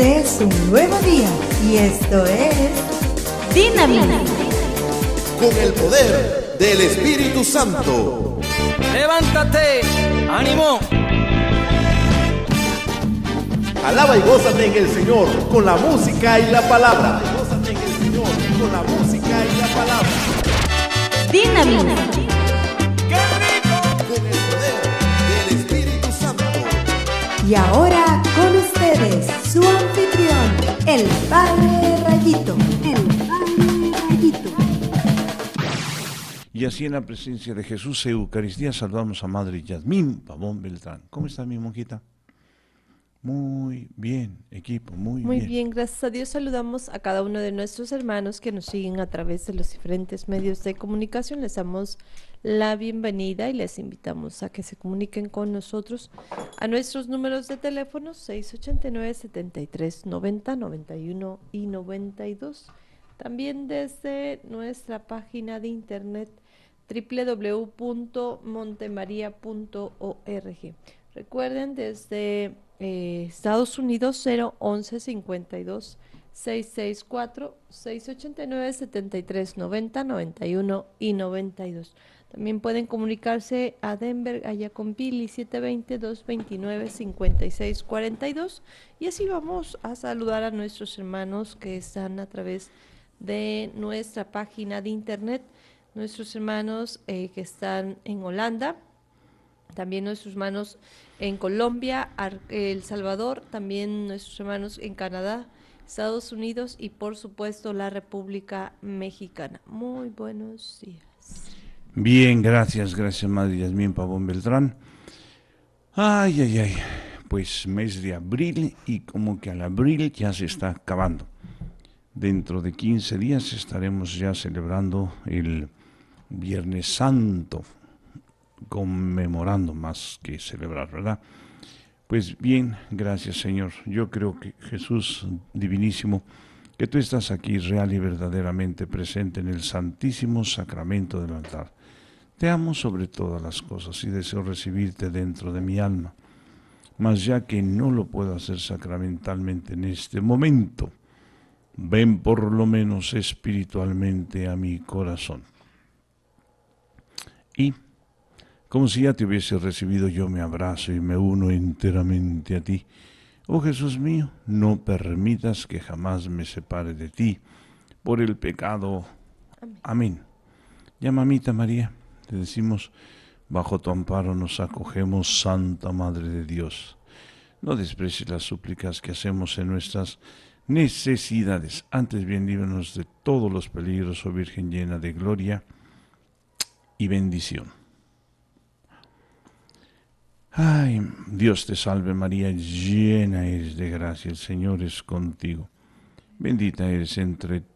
es un nuevo día y esto es Dinamita. Con el poder del Espíritu Santo. Levántate, ánimo. Alaba y gozate en el Señor con la música y la palabra. Gózate en el Señor con la música y la palabra. Dinamita. Con el poder del Espíritu Santo. Y ahora con ustedes su anfitrión, el Padre Rayito. El Padre Rayito. Y así en la presencia de Jesús Eucaristía saludamos a Madre Yasmín Pavón Beltrán. ¿Cómo está mi monjita? Muy bien, equipo, muy, muy bien. Muy bien, gracias a Dios saludamos a cada uno de nuestros hermanos que nos siguen a través de los diferentes medios de comunicación. Les damos la bienvenida y les invitamos a que se comuniquen con nosotros a nuestros números de teléfono 689 73 90 91 y 92. También desde nuestra página de internet www.montemaria.org. Recuerden desde eh, Estados Unidos 011 52 664 689 73 90 91 y 92. También pueden comunicarse a Denver allá con Pili 720-229-5642. Y así vamos a saludar a nuestros hermanos que están a través de nuestra página de internet, nuestros hermanos eh, que están en Holanda, también nuestros hermanos en Colombia, El Salvador, también nuestros hermanos en Canadá, Estados Unidos y por supuesto la República Mexicana. Muy buenos días. Bien, gracias, gracias Madre Yasmín Pavón Beltrán. Ay, ay, ay, pues mes de abril y como que al abril ya se está acabando. Dentro de 15 días estaremos ya celebrando el Viernes Santo, conmemorando más que celebrar, ¿verdad? Pues bien, gracias Señor. Yo creo que Jesús divinísimo, que tú estás aquí real y verdaderamente presente en el santísimo sacramento del altar te amo sobre todas las cosas y deseo recibirte dentro de mi alma. Mas ya que no lo puedo hacer sacramentalmente en este momento, ven por lo menos espiritualmente a mi corazón. Y, como si ya te hubiese recibido, yo me abrazo y me uno enteramente a ti. Oh Jesús mío, no permitas que jamás me separe de ti por el pecado. Amén. Llamamita Ya, María, te decimos, bajo tu amparo nos acogemos, Santa Madre de Dios. No desprecies las súplicas que hacemos en nuestras necesidades. Antes bien, líbranos de todos los peligros, oh Virgen llena de gloria y bendición. Ay, Dios te salve María, llena eres de gracia, el Señor es contigo. Bendita eres entre todos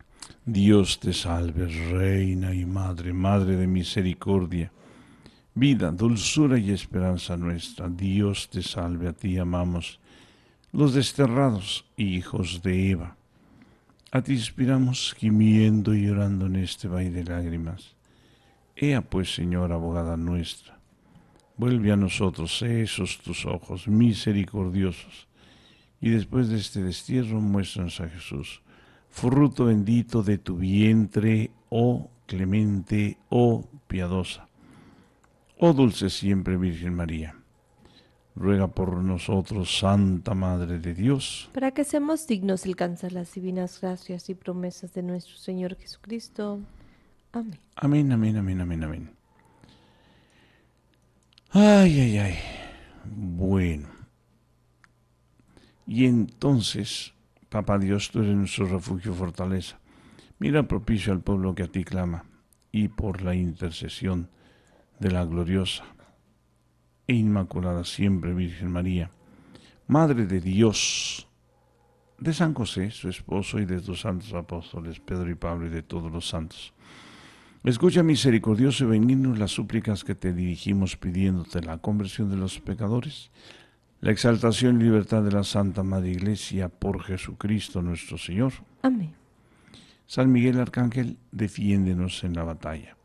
Dios te salve, Reina y Madre, Madre de misericordia, vida, dulzura y esperanza nuestra. Dios te salve, a ti amamos, los desterrados hijos de Eva. A ti inspiramos gimiendo y llorando en este valle de lágrimas. Ea pues, Señora abogada nuestra, vuelve a nosotros esos tus ojos misericordiosos, y después de este destierro muéstranos a Jesús fruto bendito de tu vientre, oh clemente, oh piadosa. Oh dulce siempre Virgen María, ruega por nosotros, Santa Madre de Dios, para que seamos dignos de alcanzar las divinas gracias y promesas de nuestro Señor Jesucristo. Amén. Amén, amén, amén, amén, amén. Ay, ay, ay. Bueno. Y entonces Papá Dios, tú eres nuestro refugio y fortaleza. Mira propicio al pueblo que a ti clama y por la intercesión de la gloriosa e inmaculada siempre Virgen María, Madre de Dios, de San José, su esposo, y de tus santos apóstoles, Pedro y Pablo, y de todos los santos. Escucha misericordioso y benigno las súplicas que te dirigimos pidiéndote la conversión de los pecadores la exaltación y libertad de la Santa Madre Iglesia por Jesucristo nuestro Señor. Amén. San Miguel Arcángel, defiéndenos en la batalla.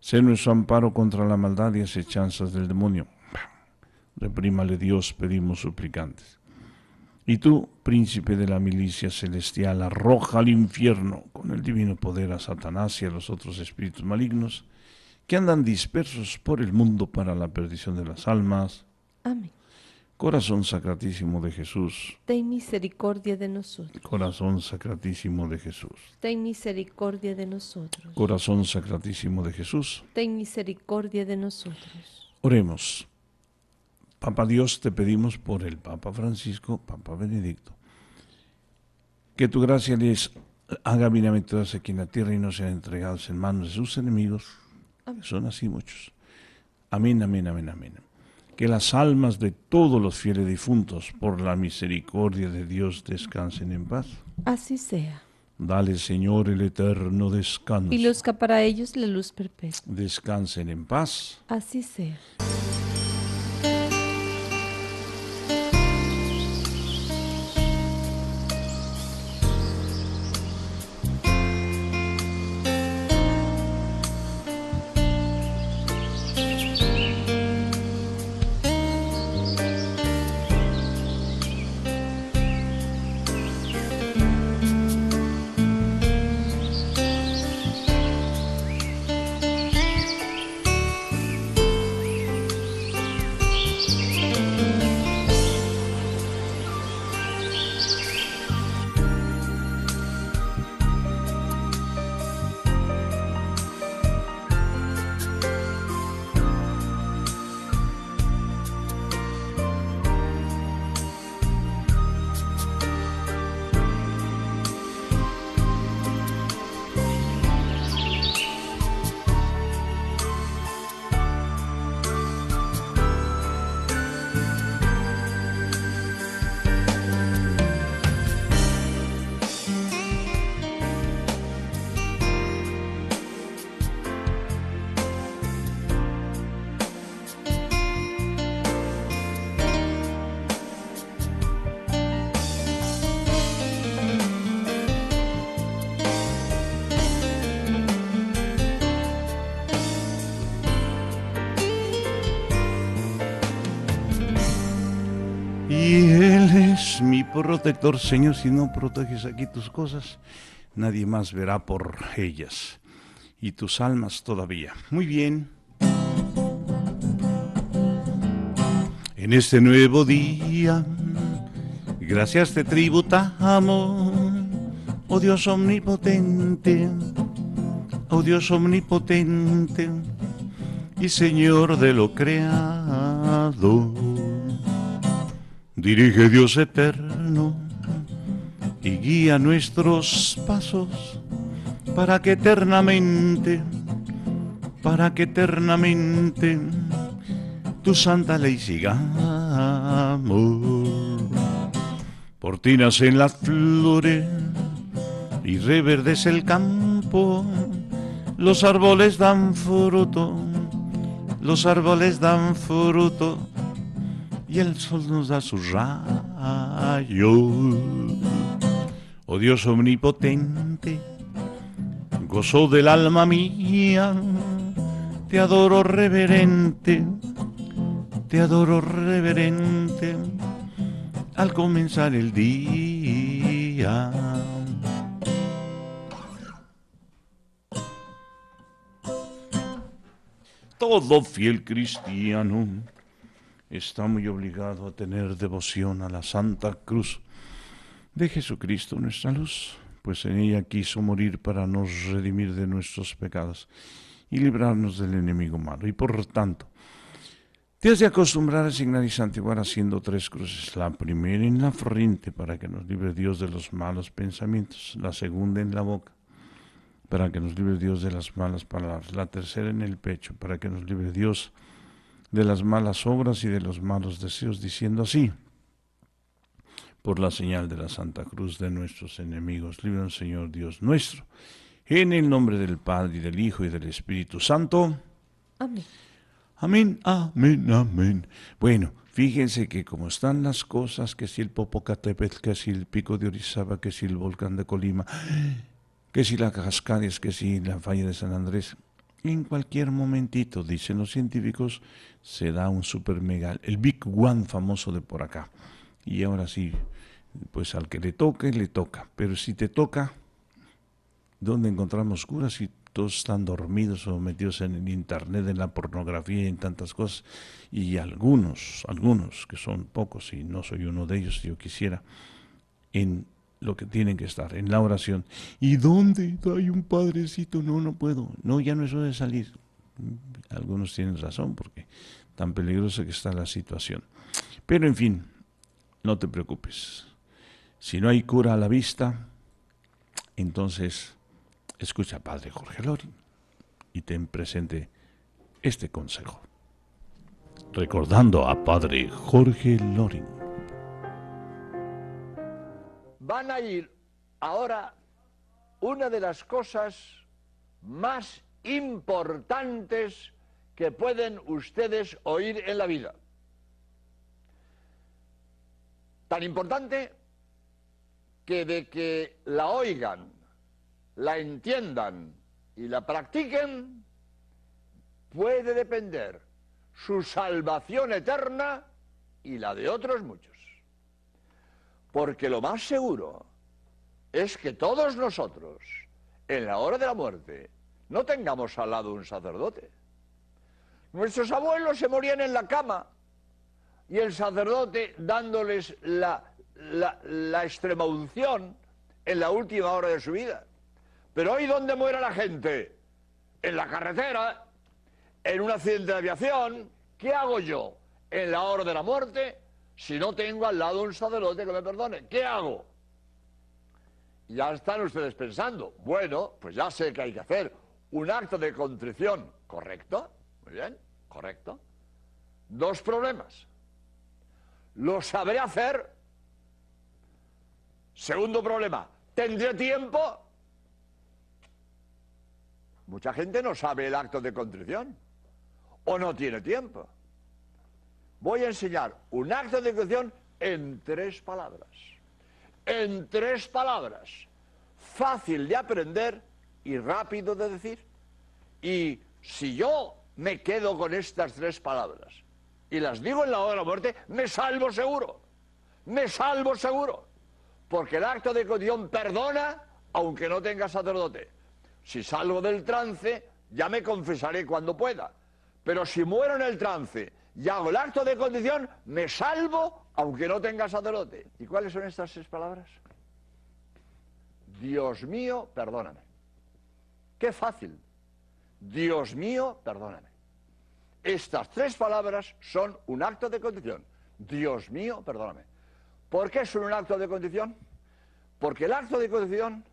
Sé nuestro amparo contra la maldad y asechanzas del demonio. Reprímale Dios, pedimos suplicantes. Y tú, príncipe de la milicia celestial, arroja al infierno con el divino poder a Satanás y a los otros espíritus malignos que andan dispersos por el mundo para la perdición de las almas. Amén. Corazón Sacratísimo de Jesús. Ten misericordia de nosotros. Corazón Sacratísimo de Jesús. Ten misericordia de nosotros. Corazón Sacratísimo de Jesús. Ten misericordia de nosotros. Oremos. Papa Dios, te pedimos por el Papa Francisco, Papa Benedicto, que tu gracia les haga todas aquí en la tierra y no sean entregados en manos de sus enemigos. Son así muchos. Amén, amén, amén, amén que las almas de todos los fieles difuntos, por la misericordia de Dios, descansen en paz. Así sea. Dale, Señor, el eterno descanso. Y luzca para ellos la luz perpetua. Descansen en paz. Así sea. Señor, si no proteges aquí tus cosas, nadie más verá por ellas y tus almas todavía. Muy bien. En este nuevo día, gracias te tributamos, oh Dios omnipotente, oh Dios omnipotente y Señor de lo creado. Dirige Dios eterno y guía nuestros pasos para que eternamente, para que eternamente tu santa ley siga, Por ti nacen las flores y reverdes el campo, los árboles dan fruto, los árboles dan fruto y el sol nos da su rayo. Oh Dios omnipotente, gozo del alma mía, te adoro reverente, te adoro reverente al comenzar el día. Todo fiel cristiano está muy obligado a tener devoción a la Santa Cruz de Jesucristo, nuestra luz, pues en ella quiso morir para nos redimir de nuestros pecados y librarnos del enemigo malo. Y por tanto, te has de acostumbrar a signar y santiguar haciendo tres cruces. La primera en la frente para que nos libre Dios de los malos pensamientos. La segunda en la boca para que nos libre Dios de las malas palabras. La tercera en el pecho para que nos libre Dios de las malas obras y de los malos deseos, diciendo así, por la señal de la Santa Cruz de nuestros enemigos, libre Señor Dios nuestro, en el nombre del Padre, y del Hijo, y del Espíritu Santo. Amén. Amén, amén, amén. Bueno, fíjense que como están las cosas, que si el Popocatépetl, que si el Pico de Orizaba, que si el Volcán de Colima, que si la Cascades, que si la Falla de San Andrés, en cualquier momentito, dicen los científicos, se da un super mega, el Big One famoso de por acá. Y ahora sí, pues al que le toque, le toca. Pero si te toca, ¿dónde encontramos curas si todos están dormidos o metidos en el internet, en la pornografía y en tantas cosas? Y algunos, algunos, que son pocos, y no soy uno de ellos, yo quisiera, en lo que tienen que estar, en la oración. ¿Y dónde hay un padrecito? No, no puedo. No, ya no es hora de salir. Algunos tienen razón porque tan peligrosa que está la situación. Pero en fin, no te preocupes. Si no hay cura a la vista, entonces escucha a Padre Jorge Lorin y ten presente este consejo. Recordando a Padre Jorge Lorin van a ir ahora una de las cosas más importantes que pueden ustedes oír en la vida. Tan importante que de que la oigan, la entiendan y la practiquen, puede depender su salvación eterna y la de otros muchos. Porque lo más seguro es que todos nosotros, en la hora de la muerte, no tengamos al lado un sacerdote. Nuestros abuelos se morían en la cama y el sacerdote dándoles la, la, extrema en la última hora de su vida. Pero hoy, ¿dónde muere la gente? En la carretera, en un accidente de aviación. ¿Qué hago yo? En la hora de la muerte, si no tengo al lado un sacerdote que me perdone? ¿Qué hago? Ya están ustedes pensando, bueno, pues ya sé que hay que hacer un acto de contrición, ¿correcto? Muy bien, correcto. Dos problemas. ¿Lo sabré hacer? Segundo problema, ¿tendré tiempo? Mucha gente no sabe el acto de contrición o no tiene tiempo voy a enseñar un acto de educación en tres palabras. En tres palabras. Fácil de aprender y rápido de decir. Y si yo me quedo con estas tres palabras y las digo en la hora de la muerte, me salvo seguro. Me salvo seguro. Porque el acto de educación perdona aunque no tenga sacerdote. Si salgo del trance, ya me confesaré cuando pueda. Pero si muero en el trance y hago el acto de condición, me salvo aunque no tenga sacerdote. ¿Y cuáles son estas seis palabras? Dios mío, perdóname. Qué fácil. Dios mío, perdóname. Estas tres palabras son un acto de condición. Dios mío, perdóname. ¿Por qué son un acto de condición? Porque el acto de condición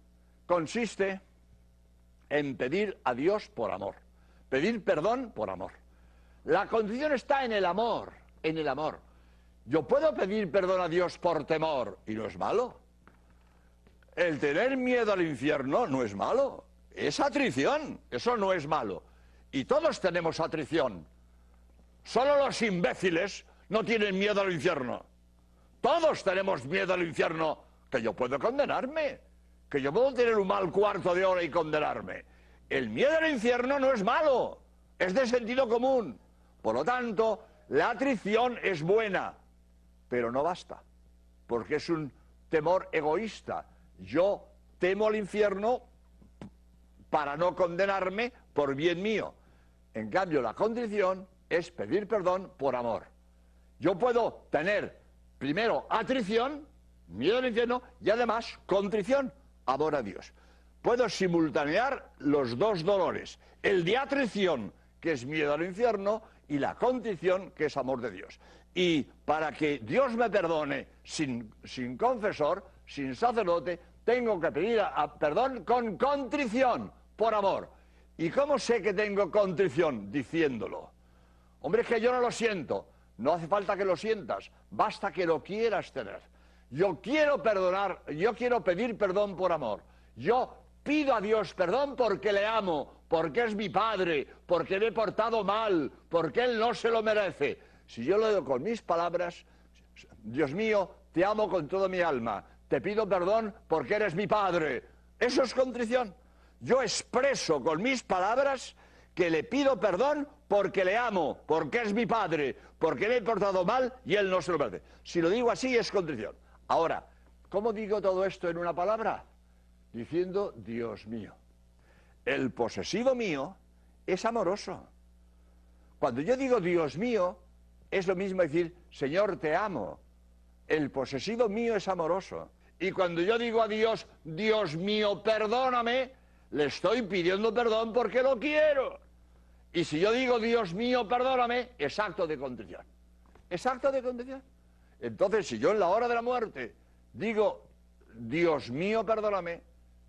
consiste en pedir a Dios por amor, pedir perdón por amor. La condición está en el amor, en el amor. Yo puedo pedir perdón a Dios por temor y no es malo. El tener miedo al infierno no es malo. Es atrición, eso no es malo. Y todos tenemos atrición. Solo los imbéciles no tienen miedo al infierno. Todos tenemos miedo al infierno, que yo puedo condenarme, que yo puedo tener un mal cuarto de hora y condenarme. El miedo al infierno no es malo, es de sentido común. Por lo tanto, la atrición es buena, pero no basta, porque es un temor egoísta. Yo temo al infierno para no condenarme por bien mío. En cambio, la contrición es pedir perdón por amor. Yo puedo tener primero atrición, miedo al infierno, y además contrición, amor a Dios. Puedo simultanear los dos dolores, el de atrición, que es miedo al infierno, y la condición que es amor de Dios. Y para que Dios me perdone sin, sin confesor, sin sacerdote, tengo que pedir perdón con contrición, por amor. ¿Y cómo sé que tengo contrición? Diciéndolo. Hombre, es que yo no lo siento. No hace falta que lo sientas, basta que lo quieras tener. Yo quiero perdonar, yo quiero pedir perdón por amor. Yo pido a Dios perdón porque le amo, porque es mi padre, porque le he portado mal, porque él no se lo merece. Si yo lo digo con mis palabras, Dios mío, te amo con toda mi alma, te pido perdón porque eres mi padre. Eso es contrición. Yo expreso con mis palabras que le pido perdón porque le amo, porque es mi padre, porque le he portado mal y él no se lo merece. Si lo digo así es contrición. Ahora, ¿cómo digo todo esto en una palabra? Diciendo, Dios mío, el posesivo mío es amoroso. Cuando yo digo Dios mío, es lo mismo decir Señor te amo. El posesivo mío es amoroso. Y cuando yo digo a Dios, Dios mío, perdóname, le estoy pidiendo perdón porque lo quiero. Y si yo digo, Dios mío, perdóname, es acto de condición. Es acto de condición. Entonces, si yo en la hora de la muerte digo, Dios mío, perdóname,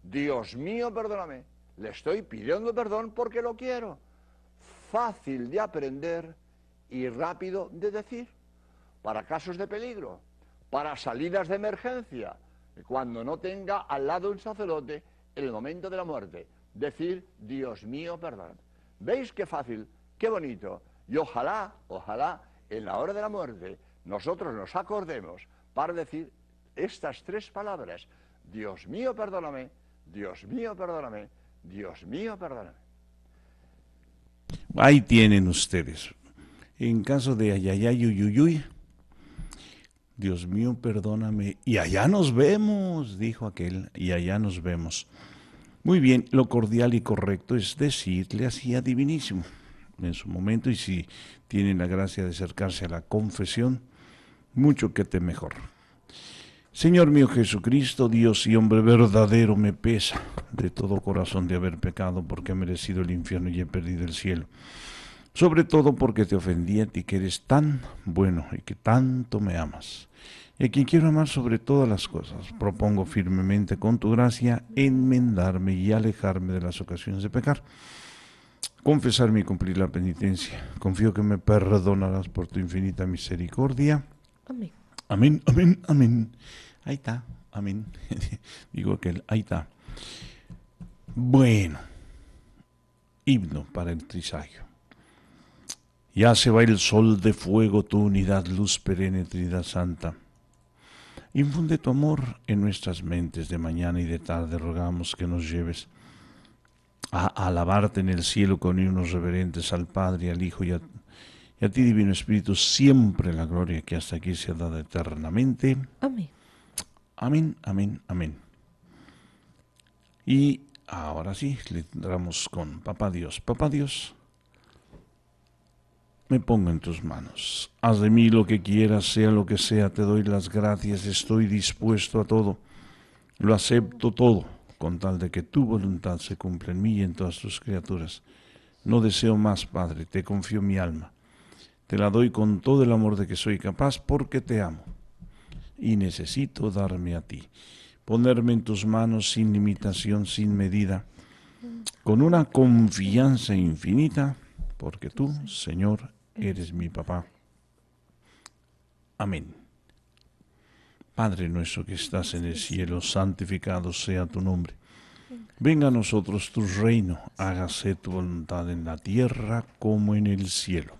Dios mío, perdóname, le estoy pidiendo perdón porque lo quiero. Fácil de aprender y rápido de decir. Para casos de peligro, para salidas de emergencia, cuando no tenga al lado un sacerdote en el momento de la muerte. Decir, Dios mío, perdón. ¿Veis qué fácil? Qué bonito. Y ojalá, ojalá, en la hora de la muerte, nosotros nos acordemos para decir estas tres palabras. Dios mío, perdóname. Dios mío, perdóname. Dios mío, perdóname. Ahí tienen ustedes. En caso de Ayayayuyuyuy, Dios mío, perdóname. Y allá nos vemos, dijo aquel, y allá nos vemos. Muy bien, lo cordial y correcto es decirle así a Divinísimo en su momento y si tienen la gracia de acercarse a la confesión, mucho que te mejor. Señor mío Jesucristo, Dios y hombre verdadero, me pesa de todo corazón de haber pecado porque he merecido el infierno y he perdido el cielo. Sobre todo porque te ofendí a ti que eres tan bueno y que tanto me amas. Y a quien quiero amar sobre todas las cosas, propongo firmemente con tu gracia enmendarme y alejarme de las ocasiones de pecar confesarme y cumplir la penitencia. Confío que me perdonarás por tu infinita misericordia. Amén. Amén, amén, amén. Ahí está, amén. Digo aquel, ahí está. Bueno, himno para el trisagio. Ya se va el sol de fuego, tu unidad, luz perenne, Trinidad Santa. Infunde tu amor en nuestras mentes de mañana y de tarde, rogamos que nos lleves a alabarte en el cielo con himnos reverentes al Padre, al Hijo y a y a ti, Divino Espíritu, siempre la gloria que hasta aquí se ha dado eternamente. Amén. Amén, amén, amén. Y ahora sí, le entramos con Papá Dios. Papá Dios, me pongo en tus manos. Haz de mí lo que quieras, sea lo que sea, te doy las gracias, estoy dispuesto a todo. Lo acepto todo, con tal de que tu voluntad se cumpla en mí y en todas tus criaturas. No deseo más, Padre, te confío mi alma te la doy con todo el amor de que soy capaz porque te amo y necesito darme a ti. Ponerme en tus manos sin limitación, sin medida, con una confianza infinita, porque tú, Señor, eres mi papá. Amén. Padre nuestro que estás en el cielo, santificado sea tu nombre. Venga a nosotros tu reino, hágase tu voluntad en la tierra como en el cielo.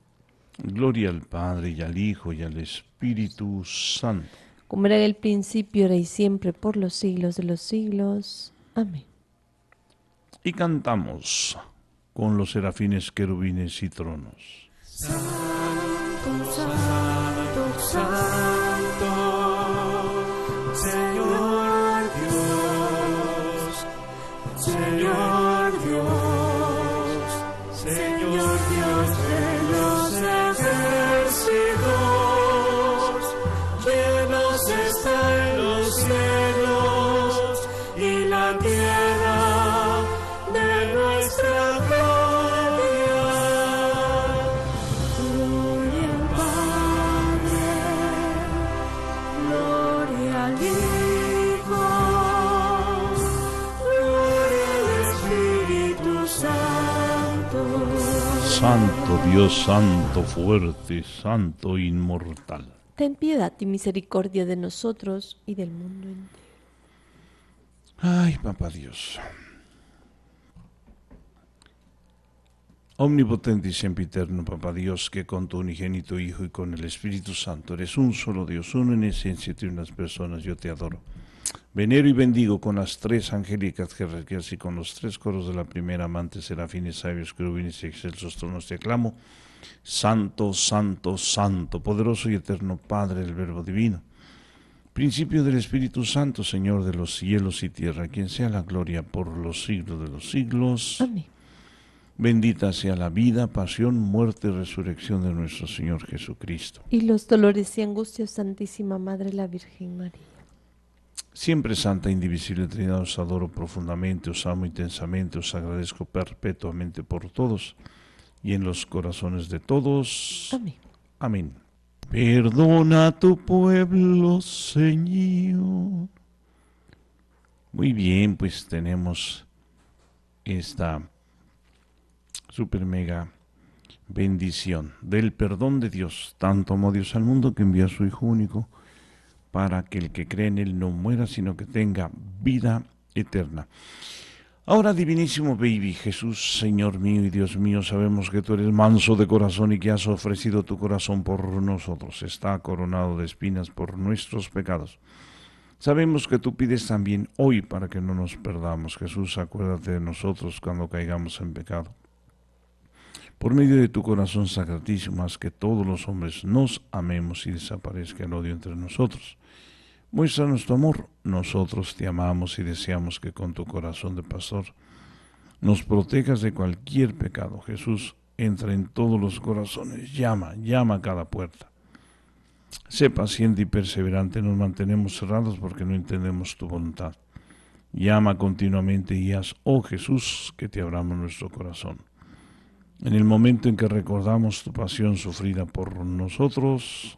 Gloria al Padre y al Hijo y al Espíritu Santo. Como era en el principio, era y siempre, por los siglos de los siglos. Amén. Y cantamos con los serafines, querubines y tronos. Santo, santo, santo, Señor Dios, Señor. Santo Dios, Santo fuerte, Santo inmortal. Ten piedad y misericordia de nosotros y del mundo entero. Ay, Papá Dios. Omnipotente y sempiterno, Papá Dios, que con tu unigénito Hijo y con el Espíritu Santo eres un solo Dios, uno en esencia y unas personas, yo te adoro. Venero y bendigo con las tres angélicas jerarquías y con los tres coros de la primera amante, serafines, sabios, crubines y excelsos tronos te aclamo. Santo, santo, santo, poderoso y eterno Padre, el Verbo Divino. Principio del Espíritu Santo, Señor de los cielos y tierra, quien sea la gloria por los siglos de los siglos. Amén. Bendita sea la vida, pasión, muerte y resurrección de nuestro Señor Jesucristo. Y los dolores y angustias, Santísima Madre, la Virgen María Siempre Santa Indivisible Trinidad, os adoro profundamente, os amo intensamente, os agradezco perpetuamente por todos y en los corazones de todos. Amén. Perdona a tu pueblo, Señor. Muy bien, pues tenemos esta super mega bendición del perdón de Dios. Tanto amó Dios al mundo que envió a su Hijo único para que el que cree en Él no muera, sino que tenga vida eterna. Ahora, divinísimo baby, Jesús, Señor mío y Dios mío, sabemos que tú eres manso de corazón y que has ofrecido tu corazón por nosotros. Está coronado de espinas por nuestros pecados. Sabemos que tú pides también hoy para que no nos perdamos. Jesús, acuérdate de nosotros cuando caigamos en pecado. Por medio de tu corazón sacratísimo, haz que todos los hombres nos amemos y desaparezca el odio entre nosotros. Muestra nuestro amor, nosotros te amamos y deseamos que con tu corazón de pastor nos protejas de cualquier pecado. Jesús, entra en todos los corazones, llama, llama a cada puerta. Sé paciente y perseverante, nos mantenemos cerrados porque no entendemos tu voluntad. Llama continuamente y haz, oh Jesús, que te abramos nuestro corazón. En el momento en que recordamos tu pasión sufrida por nosotros,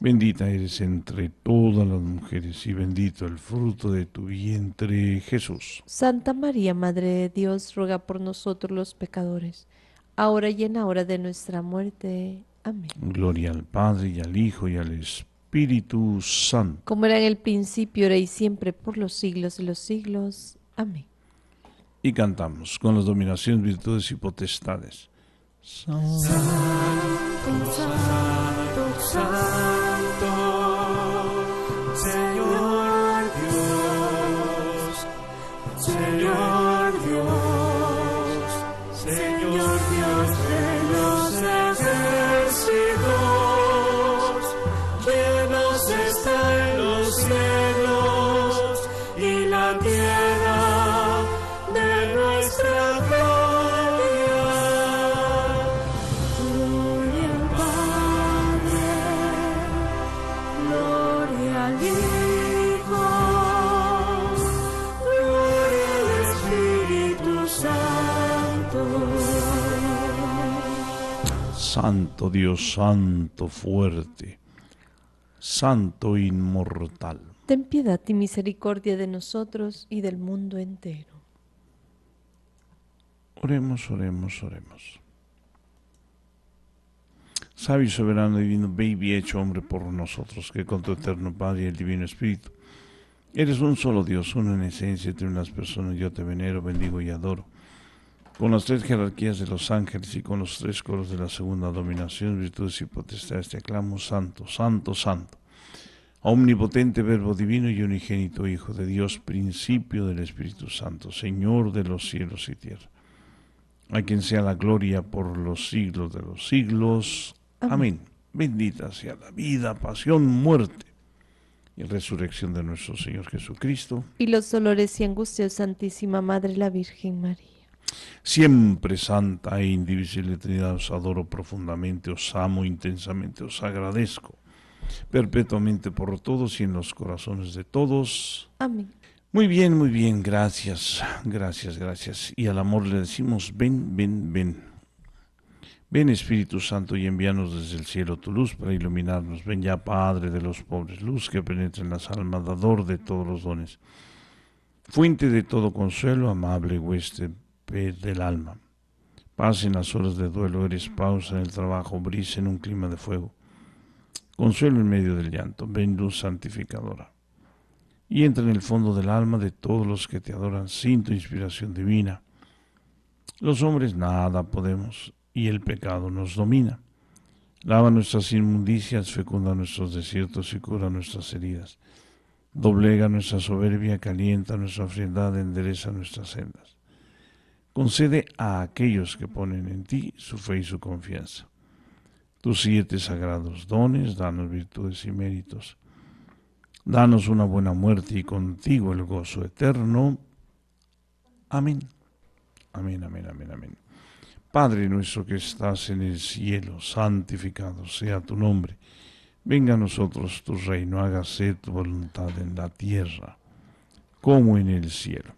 Bendita eres entre todas las mujeres y bendito el fruto de tu vientre, Jesús. Santa María, Madre de Dios, ruega por nosotros los pecadores, ahora y en la hora de nuestra muerte. Amén. Gloria al Padre y al Hijo y al Espíritu Santo. Como era en el principio, ahora y siempre, por los siglos de los siglos. Amén. Y cantamos con las dominaciones, virtudes y potestades. Santo, Santo, Santo. santo, Dios santo, fuerte, santo inmortal. Ten piedad y misericordia de nosotros y del mundo entero. Oremos, oremos, oremos. Sabio y soberano divino, ve y hecho hombre por nosotros, que con tu eterno Padre y el Divino Espíritu, eres un solo Dios, uno en esencia, entre unas personas, yo te venero, bendigo y adoro con las tres jerarquías de los ángeles y con los tres coros de la segunda dominación, virtudes y potestades, te aclamo santo, santo, santo. Omnipotente Verbo Divino y unigénito Hijo de Dios, principio del Espíritu Santo, Señor de los cielos y tierra. A quien sea la gloria por los siglos de los siglos. Amén. Bendita sea la vida, pasión, muerte y resurrección de nuestro Señor Jesucristo. Y los dolores y angustias, Santísima Madre, la Virgen María Siempre santa e indivisible Trinidad, os adoro profundamente, os amo intensamente, os agradezco perpetuamente por todos y en los corazones de todos. Amén. Muy bien, muy bien, gracias, gracias, gracias. Y al amor le decimos, ven, ven, ven. Ven Espíritu Santo y envíanos desde el cielo tu luz para iluminarnos. Ven ya Padre de los pobres, luz que penetra en las almas, dador de todos los dones. Fuente de todo consuelo, amable hueste del alma. Pasen las horas de duelo, eres pausa en el trabajo, brisa en un clima de fuego. Consuelo en medio del llanto, ven luz santificadora. Y entra en el fondo del alma de todos los que te adoran, sin tu inspiración divina. Los hombres nada podemos y el pecado nos domina. Lava nuestras inmundicias, fecunda nuestros desiertos y cura nuestras heridas. Doblega nuestra soberbia, calienta nuestra frialdad, endereza nuestras sendas concede a aquellos que ponen en ti su fe y su confianza. Tus siete sagrados dones, danos virtudes y méritos. Danos una buena muerte y contigo el gozo eterno. Amén. Amén, amén, amén, amén. Padre nuestro que estás en el cielo, santificado sea tu nombre. Venga a nosotros tu reino, hágase tu voluntad en la tierra como en el cielo.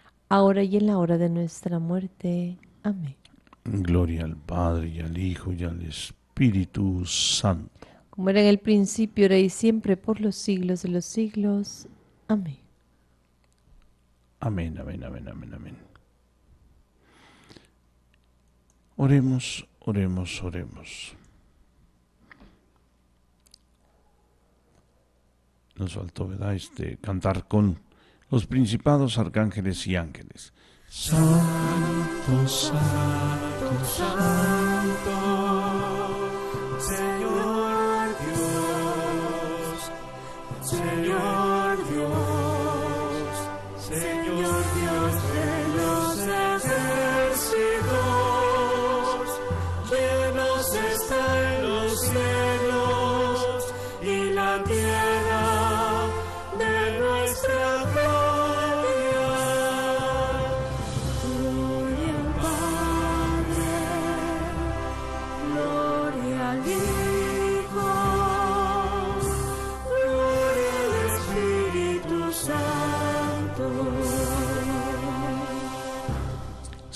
ahora y en la hora de nuestra muerte. Amén. Gloria al Padre y al Hijo y al Espíritu Santo. Como era en el principio, era y siempre, por los siglos de los siglos. Amén. Amén, amén, amén, amén, amén. Oremos, oremos, oremos. Nos faltó, ¿verdad? Este, cantar con los principados, arcángeles y ángeles. Santo, santo, santo, Señor Dios, Señor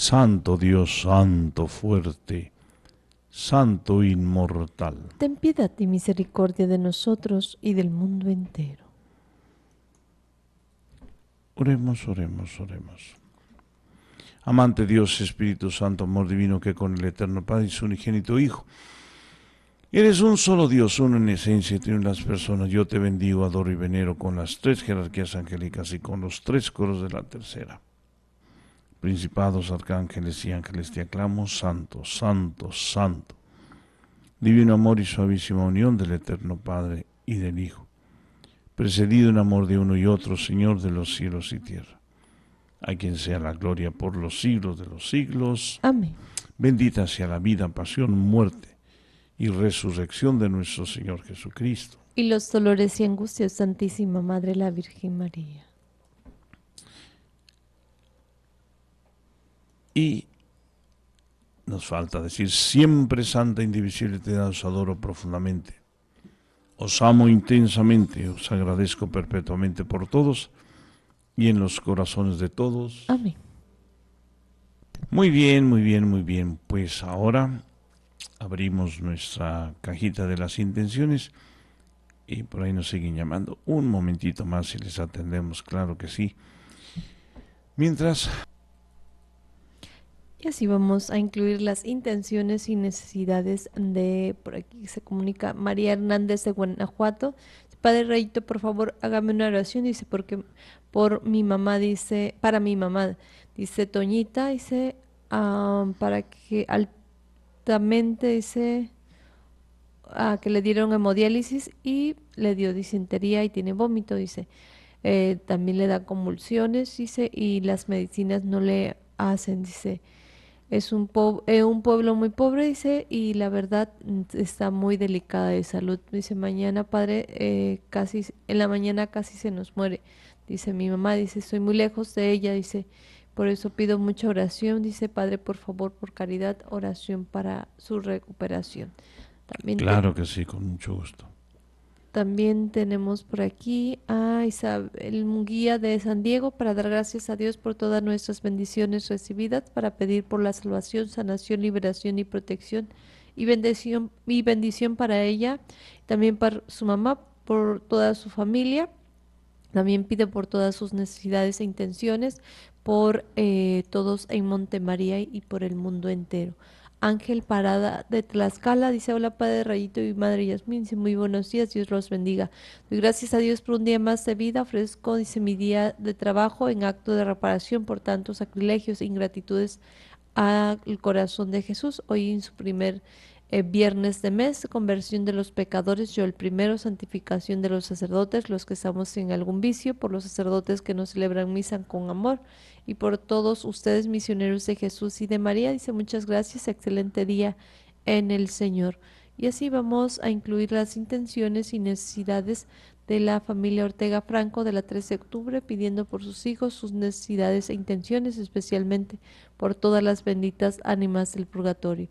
Santo Dios, Santo fuerte, Santo inmortal. Ten piedad y misericordia de nosotros y del mundo entero. Oremos, oremos, oremos. Amante Dios, Espíritu Santo, amor divino, que con el eterno Padre y su unigénito Hijo, Eres un solo Dios, uno en esencia, y en las personas. Yo te bendigo, adoro y venero con las tres jerarquías angélicas y con los tres coros de la tercera principados, arcángeles y ángeles, te aclamo, santo, santo, santo. Divino amor y suavísima unión del Eterno Padre y del Hijo, precedido en amor de uno y otro, Señor de los cielos y tierra. A quien sea la gloria por los siglos de los siglos. Amén. Bendita sea la vida, pasión, muerte y resurrección de nuestro Señor Jesucristo. Y los dolores y angustias, Santísima Madre la Virgen María Y nos falta decir, siempre santa, indivisible, te os adoro profundamente. Os amo intensamente, os agradezco perpetuamente por todos y en los corazones de todos. Amén. Muy bien, muy bien, muy bien. Pues ahora abrimos nuestra cajita de las intenciones y por ahí nos siguen llamando. Un momentito más si les atendemos, claro que sí. Mientras... Y así vamos a incluir las intenciones y necesidades de, por aquí se comunica María Hernández de Guanajuato. Padre Rayito, por favor, hágame una oración, dice, porque por mi mamá, dice, para mi mamá, dice Toñita, dice, ah, para que altamente, dice, ah, que le dieron hemodiálisis y le dio disentería y tiene vómito, dice. Eh, también le da convulsiones, dice, y las medicinas no le hacen, dice. Es un, eh, un pueblo muy pobre, dice, y la verdad mm, está muy delicada de salud. Dice, mañana, padre, eh, casi, en la mañana casi se nos muere. Dice, mi mamá, dice, estoy muy lejos de ella, dice, por eso pido mucha oración. Dice, padre, por favor, por caridad, oración para su recuperación. También claro que sí, con mucho gusto. También tenemos por aquí a Isabel guía de San Diego para dar gracias a Dios por todas nuestras bendiciones recibidas, para pedir por la salvación, sanación, liberación y protección y bendición, y bendición para ella, también para su mamá, por toda su familia. También pide por todas sus necesidades e intenciones, por eh, todos en Montemaría y por el mundo entero. Ángel Parada de Tlaxcala dice: Hola, Padre Rayito y Madre Yasmin. Dice: Muy buenos días, Dios los bendiga. Doy gracias a Dios por un día más de vida. Ofrezco, dice, mi día de trabajo en acto de reparación por tantos sacrilegios e ingratitudes al corazón de Jesús. Hoy en su primer eh, viernes de mes, conversión de los pecadores, yo el primero, santificación de los sacerdotes, los que estamos en algún vicio, por los sacerdotes que no celebran misa con amor y por todos ustedes, misioneros de Jesús y de María. Dice muchas gracias, excelente día en el Señor. Y así vamos a incluir las intenciones y necesidades de la familia Ortega Franco de la 13 de octubre, pidiendo por sus hijos sus necesidades e intenciones, especialmente por todas las benditas ánimas del purgatorio.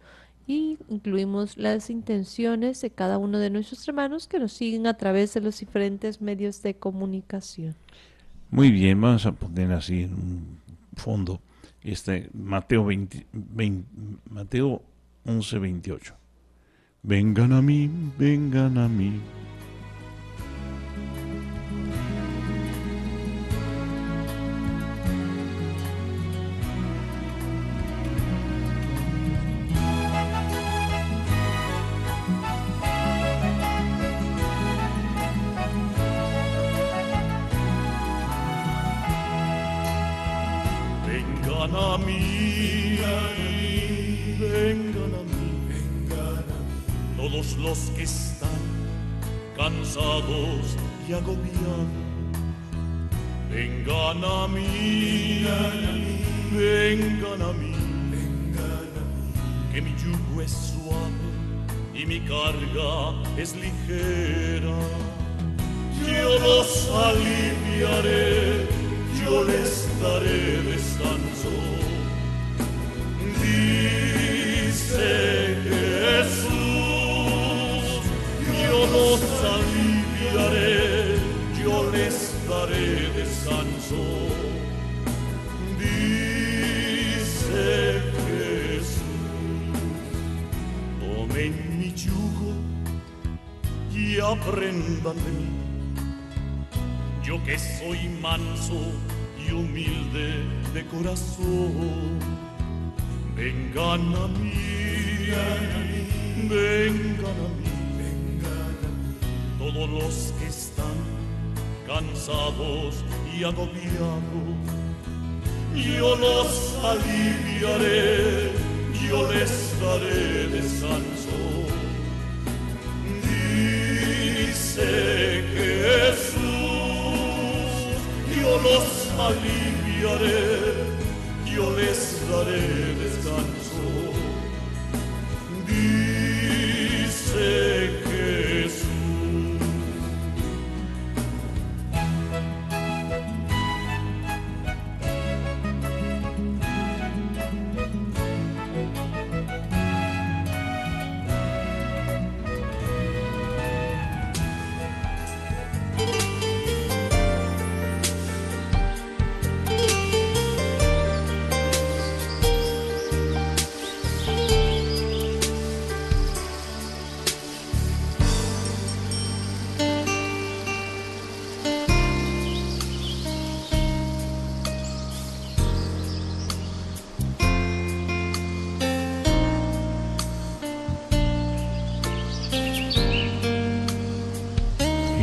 Y incluimos las intenciones de cada uno de nuestros hermanos que nos siguen a través de los diferentes medios de comunicación. Muy bien, vamos a poner así un fondo este Mateo 20, Mateo 11 28 vengan a mí vengan a mí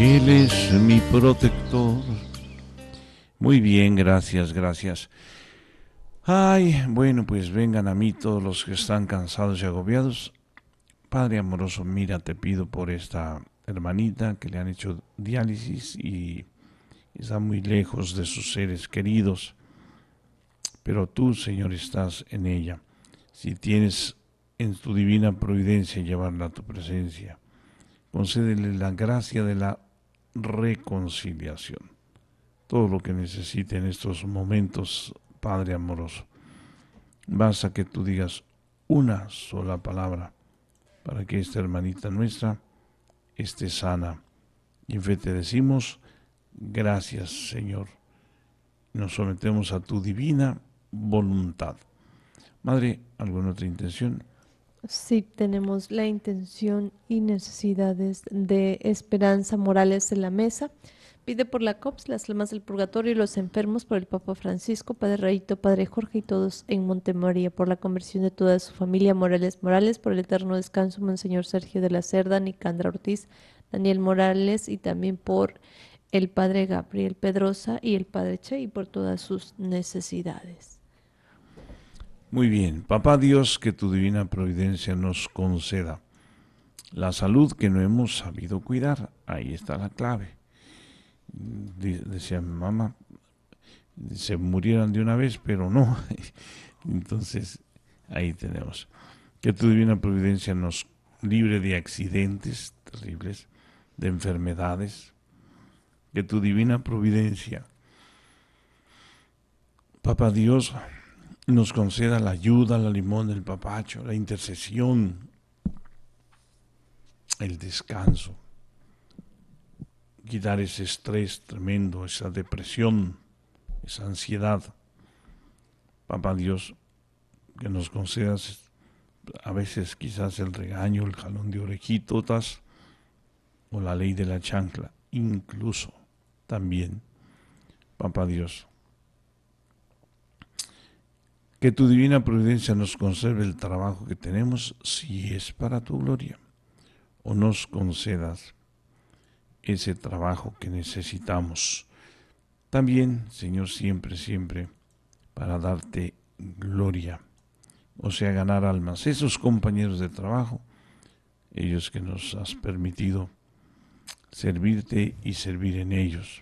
Él es mi protector. Muy bien, gracias, gracias. Ay, bueno, pues vengan a mí todos los que están cansados y agobiados. Padre amoroso, mira, te pido por esta hermanita que le han hecho diálisis y está muy lejos de sus seres queridos. Pero tú, Señor, estás en ella. Si tienes en tu divina providencia llevarla a tu presencia, concédele la gracia de la reconciliación. Todo lo que necesite en estos momentos, Padre amoroso. Basta que tú digas una sola palabra para que esta hermanita nuestra esté sana. Y en fe te decimos, gracias Señor. Nos sometemos a tu divina voluntad. Madre, ¿alguna otra intención? Sí, tenemos la intención y necesidades de Esperanza Morales en la mesa. Pide por la COPS, las almas del purgatorio y los enfermos, por el Papa Francisco, Padre Rayito, Padre Jorge y todos en Montemaría, por la conversión de toda su familia Morales Morales, por el eterno descanso, Monseñor Sergio de la Cerda, Nicandra Ortiz, Daniel Morales y también por el Padre Gabriel Pedrosa y el Padre Che y por todas sus necesidades. Muy bien, papá Dios, que tu divina providencia nos conceda la salud que no hemos sabido cuidar. Ahí está la clave. decía mi mamá, se murieran de una vez, pero no. Entonces, ahí tenemos. Que tu divina providencia nos libre de accidentes terribles, de enfermedades. Que tu divina providencia, papá Dios, nos conceda la ayuda, la limón, el papacho, la intercesión, el descanso, quitar ese estrés tremendo, esa depresión, esa ansiedad. Papá Dios, que nos concedas a veces quizás el regaño, el jalón de orejitas o la ley de la chancla, incluso también, Papá Dios que tu divina providencia nos conserve el trabajo que tenemos si es para tu gloria, o nos concedas ese trabajo que necesitamos. También, Señor, siempre, siempre, para darte gloria, o sea, ganar almas. Esos compañeros de trabajo, ellos que nos has permitido servirte y servir en ellos.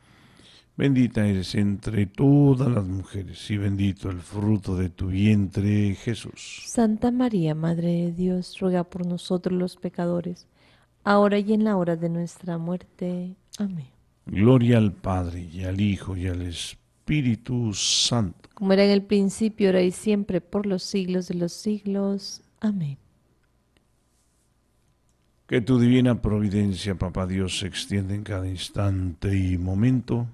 Bendita eres entre todas las mujeres y bendito el fruto de tu vientre, Jesús. Santa María, Madre de Dios, ruega por nosotros los pecadores, ahora y en la hora de nuestra muerte. Amén. Gloria al Padre y al Hijo y al Espíritu Santo. Como era en el principio, ahora y siempre, por los siglos de los siglos. Amén. Que tu divina providencia, Papá Dios, se extienda en cada instante y momento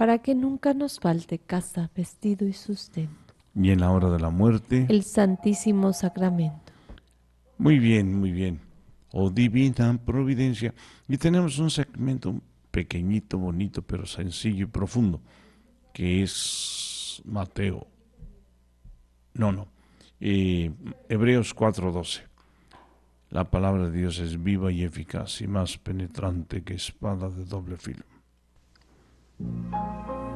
para que nunca nos falte casa, vestido y sustento. Y en la hora de la muerte. El Santísimo Sacramento. Muy bien, muy bien. Oh divina providencia. Y tenemos un segmento pequeñito, bonito, pero sencillo y profundo, que es Mateo. No, no. Eh, Hebreos 4:12. La palabra de Dios es viva y eficaz y más penetrante que espada de doble filo Thank you.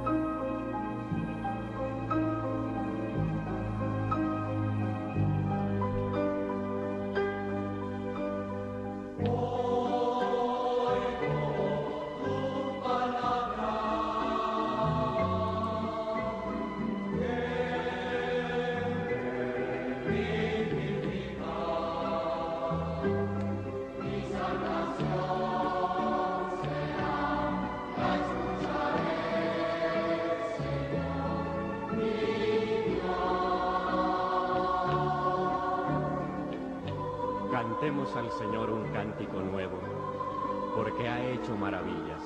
Nuevo, porque ha hecho maravillas.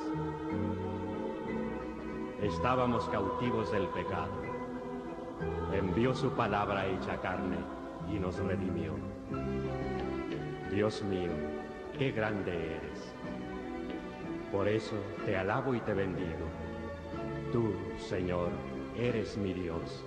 Estábamos cautivos del pecado. Envió su palabra hecha carne y nos redimió. Dios mío, qué grande eres. Por eso te alabo y te bendigo. Tú, Señor, eres mi Dios.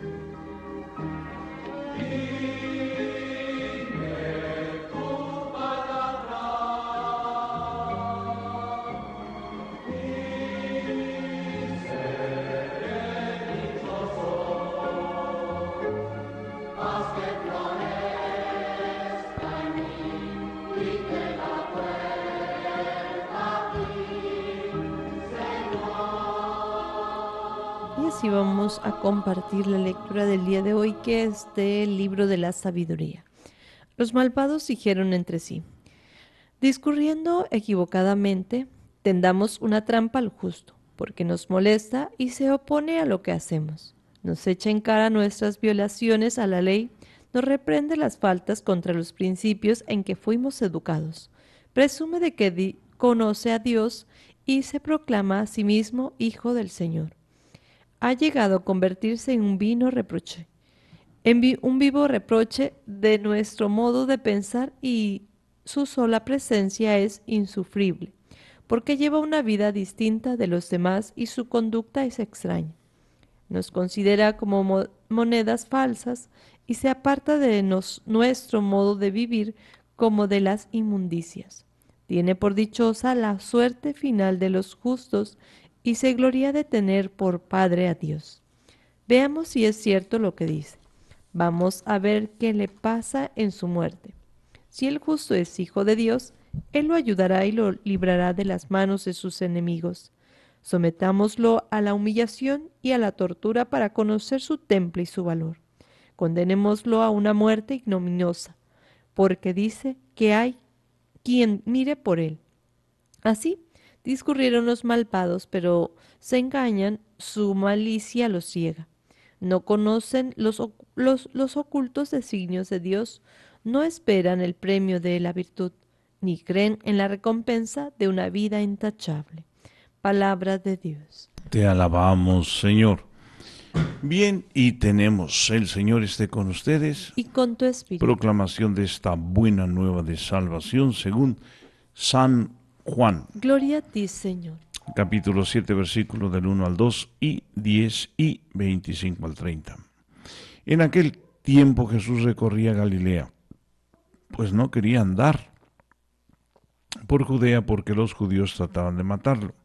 y vamos a compartir la lectura del día de hoy que es del libro de la sabiduría. Los malvados dijeron entre sí, discurriendo equivocadamente, tendamos una trampa al justo, porque nos molesta y se opone a lo que hacemos. Nos echa en cara nuestras violaciones a la ley, nos reprende las faltas contra los principios en que fuimos educados. Presume de que conoce a Dios y se proclama a sí mismo Hijo del Señor ha llegado a convertirse en un vino reproche, en un vivo reproche de nuestro modo de pensar y su sola presencia es insufrible, porque lleva una vida distinta de los demás y su conducta es extraña. Nos considera como monedas falsas y se aparta de nos nuestro modo de vivir como de las inmundicias. Tiene por dichosa la suerte final de los justos y se gloria de tener por Padre a Dios. Veamos si es cierto lo que dice. Vamos a ver qué le pasa en su muerte. Si el justo es hijo de Dios, Él lo ayudará y lo librará de las manos de sus enemigos. Sometámoslo a la humillación y a la tortura para conocer su temple y su valor. Condenémoslo a una muerte ignominiosa, porque dice que hay quien mire por Él. Así, Discurrieron los malvados, pero se engañan, su malicia los ciega. No conocen los, los, los ocultos designios de Dios, no esperan el premio de la virtud, ni creen en la recompensa de una vida intachable. Palabra de Dios. Te alabamos, Señor. Bien, y tenemos, el Señor esté con ustedes. Y con tu espíritu. Proclamación de esta buena nueva de salvación según San Juan. Gloria a ti, Señor. Capítulo 7, versículo del 1 al 2 y 10 y 25 al 30. En aquel tiempo Jesús recorría Galilea, pues no quería andar por Judea porque los judíos trataban de matarlo.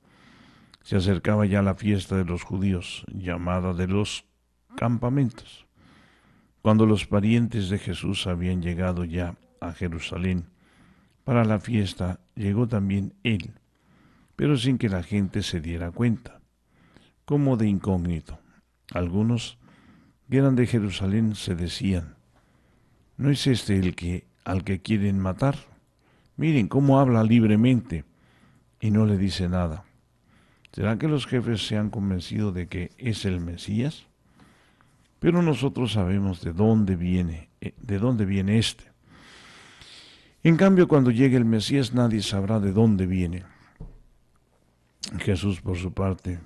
Se acercaba ya la fiesta de los judíos, llamada de los campamentos. Cuando los parientes de Jesús habían llegado ya a Jerusalén, para la fiesta llegó también él, pero sin que la gente se diera cuenta, como de incógnito. Algunos que eran de Jerusalén se decían, ¿no es este el que al que quieren matar? Miren cómo habla libremente y no le dice nada. ¿Será que los jefes se han convencido de que es el Mesías? Pero nosotros sabemos de dónde viene, eh, de dónde viene este en cambio, cuando llegue el Mesías, nadie sabrá de dónde viene. Jesús, por su parte,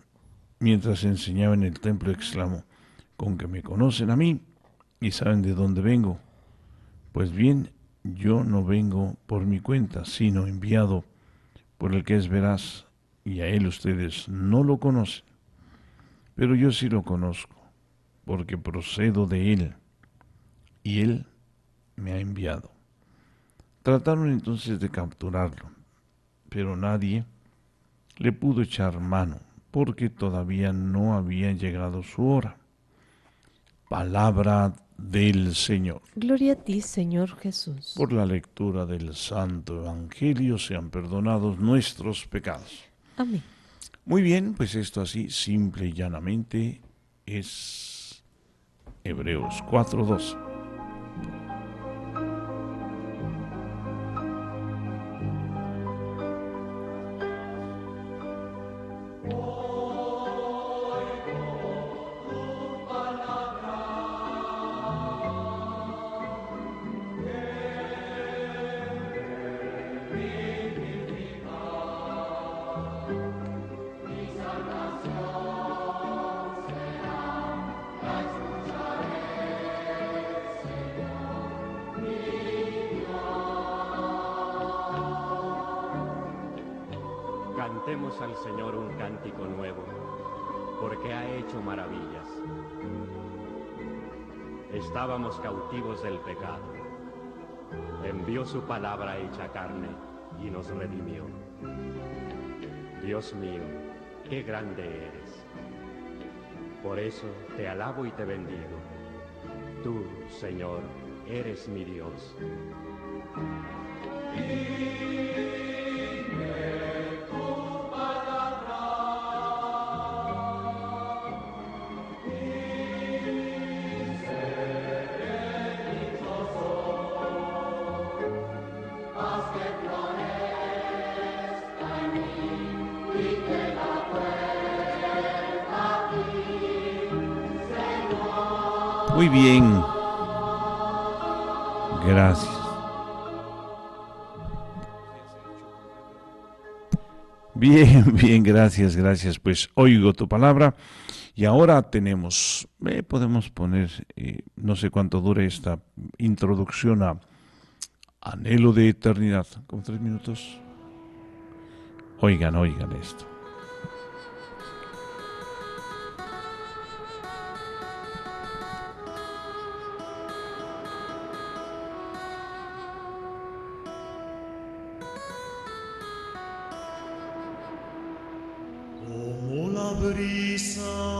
mientras enseñaba en el templo, exclamó, con que me conocen a mí y saben de dónde vengo. Pues bien, yo no vengo por mi cuenta, sino enviado por el que es veraz, y a él ustedes no lo conocen, pero yo sí lo conozco, porque procedo de él, y él me ha enviado. Trataron entonces de capturarlo, pero nadie le pudo echar mano porque todavía no había llegado su hora. Palabra del Señor. Gloria a ti, Señor Jesús. Por la lectura del Santo Evangelio sean perdonados nuestros pecados. Amén. Muy bien, pues esto así, simple y llanamente, es Hebreos 4.12. y nos redimió. Dios mío, qué grande eres. Por eso te alabo y te bendigo. Tú, Señor, eres mi Dios. Muy bien. Gracias. Bien, bien, gracias, gracias. Pues oigo tu palabra y ahora tenemos, eh, podemos poner, eh, no sé cuánto dure esta introducción a Anhelo de Eternidad, como tres minutos. Oigan, oigan esto. brisa.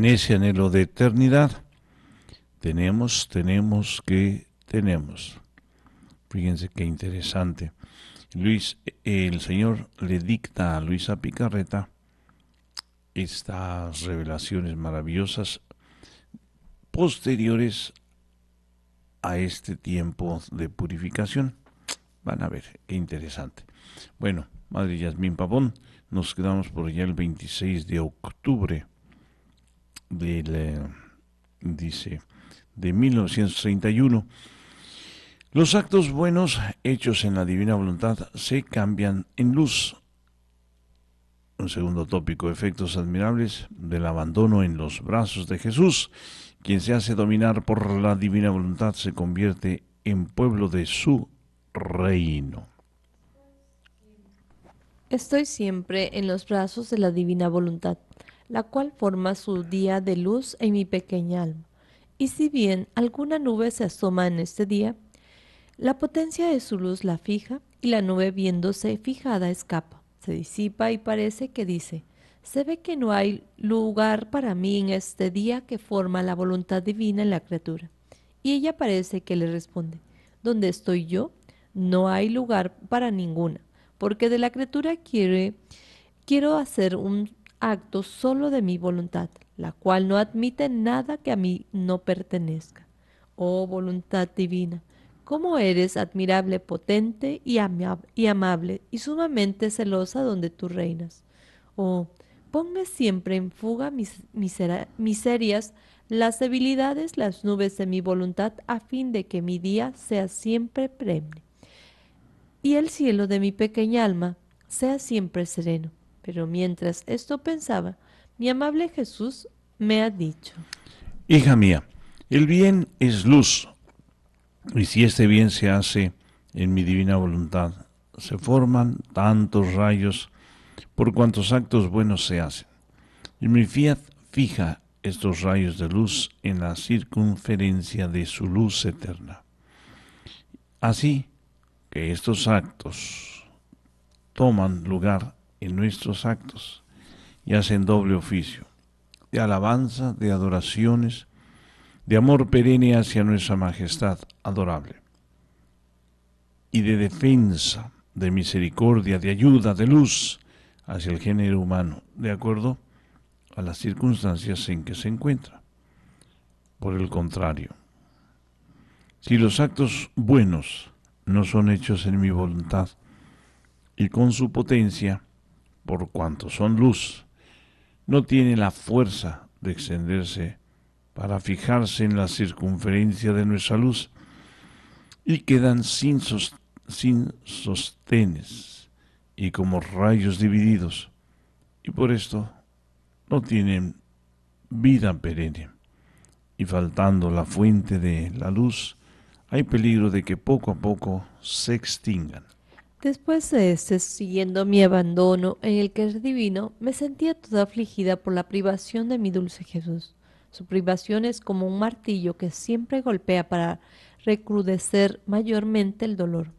en ese anhelo de eternidad, tenemos, tenemos que tenemos. Fíjense qué interesante. Luis, el Señor le dicta a Luisa Picarreta estas revelaciones maravillosas posteriores a este tiempo de purificación. Van a ver, qué interesante. Bueno, Madre Yasmín Pavón, nos quedamos por allá el 26 de octubre eh, dice, de 1931, los actos buenos hechos en la divina voluntad se cambian en luz. Un segundo tópico, efectos admirables del abandono en los brazos de Jesús. Quien se hace dominar por la divina voluntad se convierte en pueblo de su reino. Estoy siempre en los brazos de la divina voluntad la cual forma su día de luz en mi pequeña alma. Y si bien alguna nube se asoma en este día, la potencia de su luz la fija y la nube viéndose fijada escapa, se disipa y parece que dice, se ve que no hay lugar para mí en este día que forma la voluntad divina en la criatura. Y ella parece que le responde, donde estoy yo, no hay lugar para ninguna, porque de la criatura quiere, quiero hacer un acto solo de mi voluntad, la cual no admite nada que a mí no pertenezca. Oh voluntad divina, cómo eres admirable, potente y, amable y sumamente celosa donde tú reinas. Oh, ponme siempre en fuga mis miserias, las debilidades, las nubes de mi voluntad, a fin de que mi día sea siempre premio, y el cielo de mi pequeña alma sea siempre sereno. Pero mientras esto pensaba, mi amable Jesús me ha dicho, Hija mía, el bien es luz, y si este bien se hace en mi divina voluntad, se forman tantos rayos por cuantos actos buenos se hacen. Y mi fiat fija estos rayos de luz en la circunferencia de su luz eterna. Así que estos actos toman lugar en nuestros actos y hacen doble oficio de alabanza, de adoraciones, de amor perenne hacia nuestra majestad adorable y de defensa, de misericordia, de ayuda, de luz hacia el género humano, de acuerdo a las circunstancias en que se encuentra. Por el contrario, si los actos buenos no son hechos en mi voluntad y con su potencia, por cuanto son luz, no tienen la fuerza de extenderse para fijarse en la circunferencia de nuestra luz y quedan sin, sin sostenes y como rayos divididos, y por esto no tienen vida perenne. Y faltando la fuente de la luz, hay peligro de que poco a poco se extingan. Después de este, siguiendo mi abandono en el que es divino, me sentía toda afligida por la privación de mi dulce Jesús. Su privación es como un martillo que siempre golpea para recrudecer mayormente el dolor,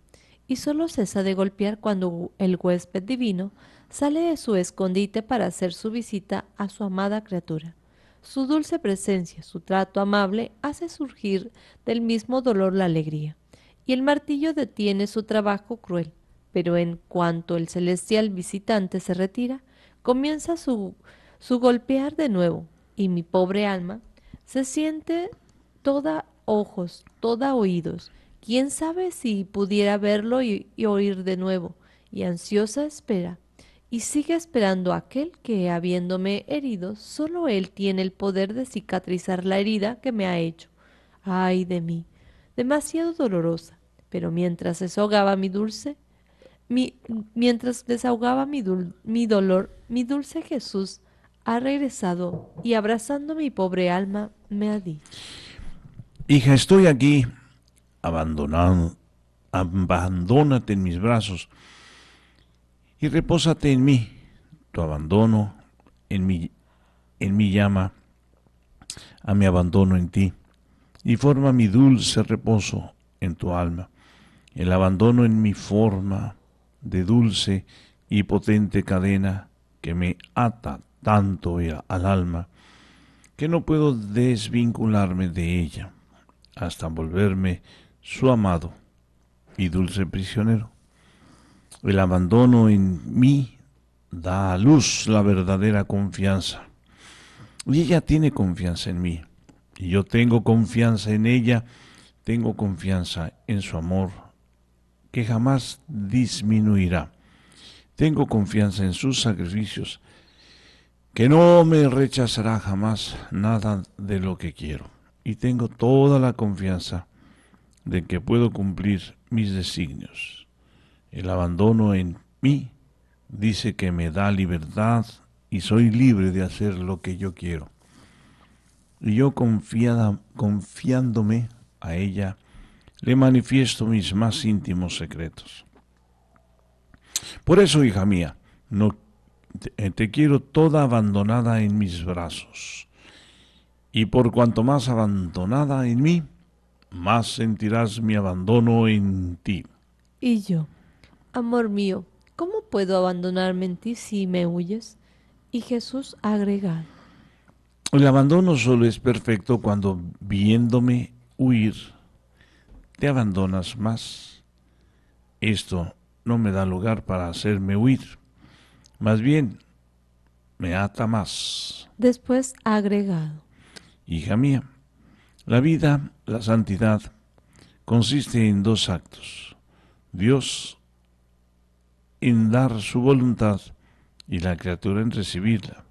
y solo cesa de golpear cuando el huésped divino sale de su escondite para hacer su visita a su amada criatura. Su dulce presencia, su trato amable, hace surgir del mismo dolor la alegría, y el martillo detiene su trabajo cruel pero en cuanto el celestial visitante se retira, comienza su, golpear de nuevo, y mi pobre alma se siente toda ojos, toda oídos. Quién sabe si pudiera verlo y, oír de nuevo, y ansiosa espera, y sigue esperando aquel que, habiéndome herido, solo él tiene el poder de cicatrizar la herida que me ha hecho. Ay de mí, demasiado dolorosa. Pero mientras se ahogaba mi dulce, mientras desahogaba mi, mi dolor, mi dulce Jesús ha regresado y abrazando mi pobre alma me ha dicho. Hija, estoy aquí, abandonado, abandónate en mis brazos y repósate en mí, tu abandono, en mi, en mi llama, a mi abandono en ti, y forma mi dulce reposo en tu alma, el abandono en mi forma, de dulce y potente cadena que me ata tanto al alma que no puedo desvincularme de ella hasta volverme su amado y dulce prisionero. El abandono en mí da a luz la verdadera confianza. Y ella tiene confianza en mí. Y yo tengo confianza en ella, tengo confianza en su amor, que jamás disminuirá. Tengo confianza en sus sacrificios, que no me rechazará jamás nada de lo que quiero. Y tengo toda la confianza de que puedo cumplir mis designios. El abandono en mí dice que me da libertad y soy libre de hacer lo que yo quiero. Y yo confiada, confiándome a ella, le manifiesto mis más íntimos secretos. Por eso, hija mía, no, te, eh, te quiero toda abandonada en mis brazos. Y por cuanto más abandonada en mí, más sentirás mi abandono en ti. Y yo, amor mío, ¿cómo puedo abandonarme en ti si me huyes? Y Jesús agrega. El abandono solo es perfecto cuando viéndome huir, te abandonas más. Esto no me da lugar para hacerme huir. Más bien, me ata más. Después ha agregado. Hija mía, la vida, la santidad, consiste en dos actos. Dios en dar su voluntad y la criatura en recibirla.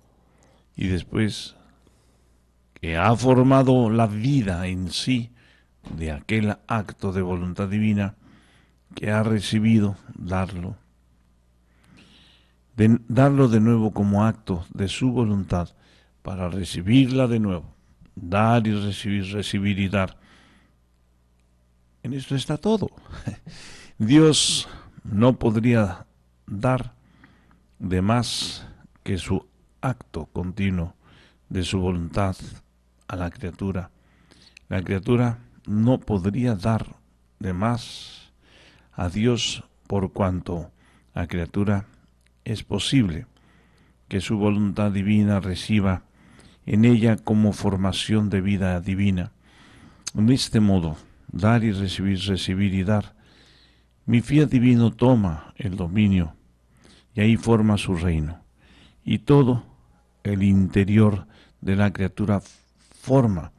Y después, que ha formado la vida en sí de aquel acto de voluntad divina que ha recibido, darlo. De, darlo de nuevo como acto de su voluntad para recibirla de nuevo. Dar y recibir, recibir y dar. En esto está todo. Dios no podría dar de más que su acto continuo de su voluntad a la criatura. La criatura no podría dar de más a Dios por cuanto a criatura es posible que su voluntad divina reciba en ella como formación de vida divina. De este modo, dar y recibir, recibir y dar, mi fiel divino toma el dominio y ahí forma su reino. Y todo el interior de la criatura forma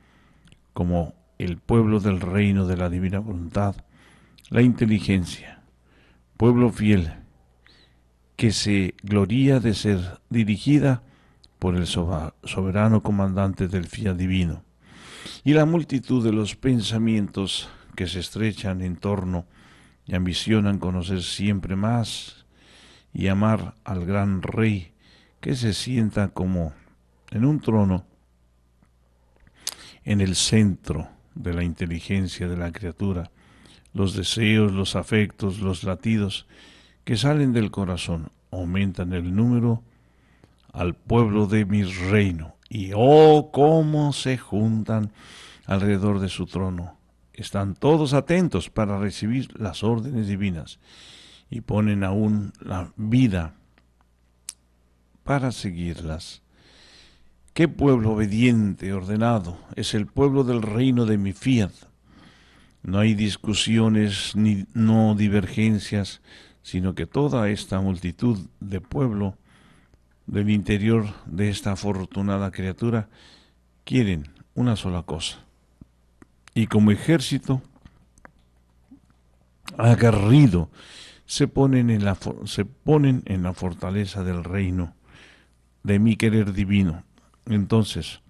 como el pueblo del reino de la divina voluntad, la inteligencia, pueblo fiel, que se gloría de ser dirigida por el soberano comandante del Fía divino, y la multitud de los pensamientos que se estrechan en torno y ambicionan conocer siempre más y amar al gran rey que se sienta como en un trono en el centro de la inteligencia de la criatura, los deseos, los afectos, los latidos que salen del corazón aumentan el número al pueblo de mi reino. Y oh, cómo se juntan alrededor de su trono. Están todos atentos para recibir las órdenes divinas y ponen aún la vida para seguirlas. Qué pueblo obediente, ordenado, es el pueblo del reino de mi fiat. No hay discusiones ni no divergencias, sino que toda esta multitud de pueblo del interior de esta afortunada criatura quieren una sola cosa. Y como ejército agarrido se ponen en la, se ponen en la fortaleza del reino de mi querer divino entonces,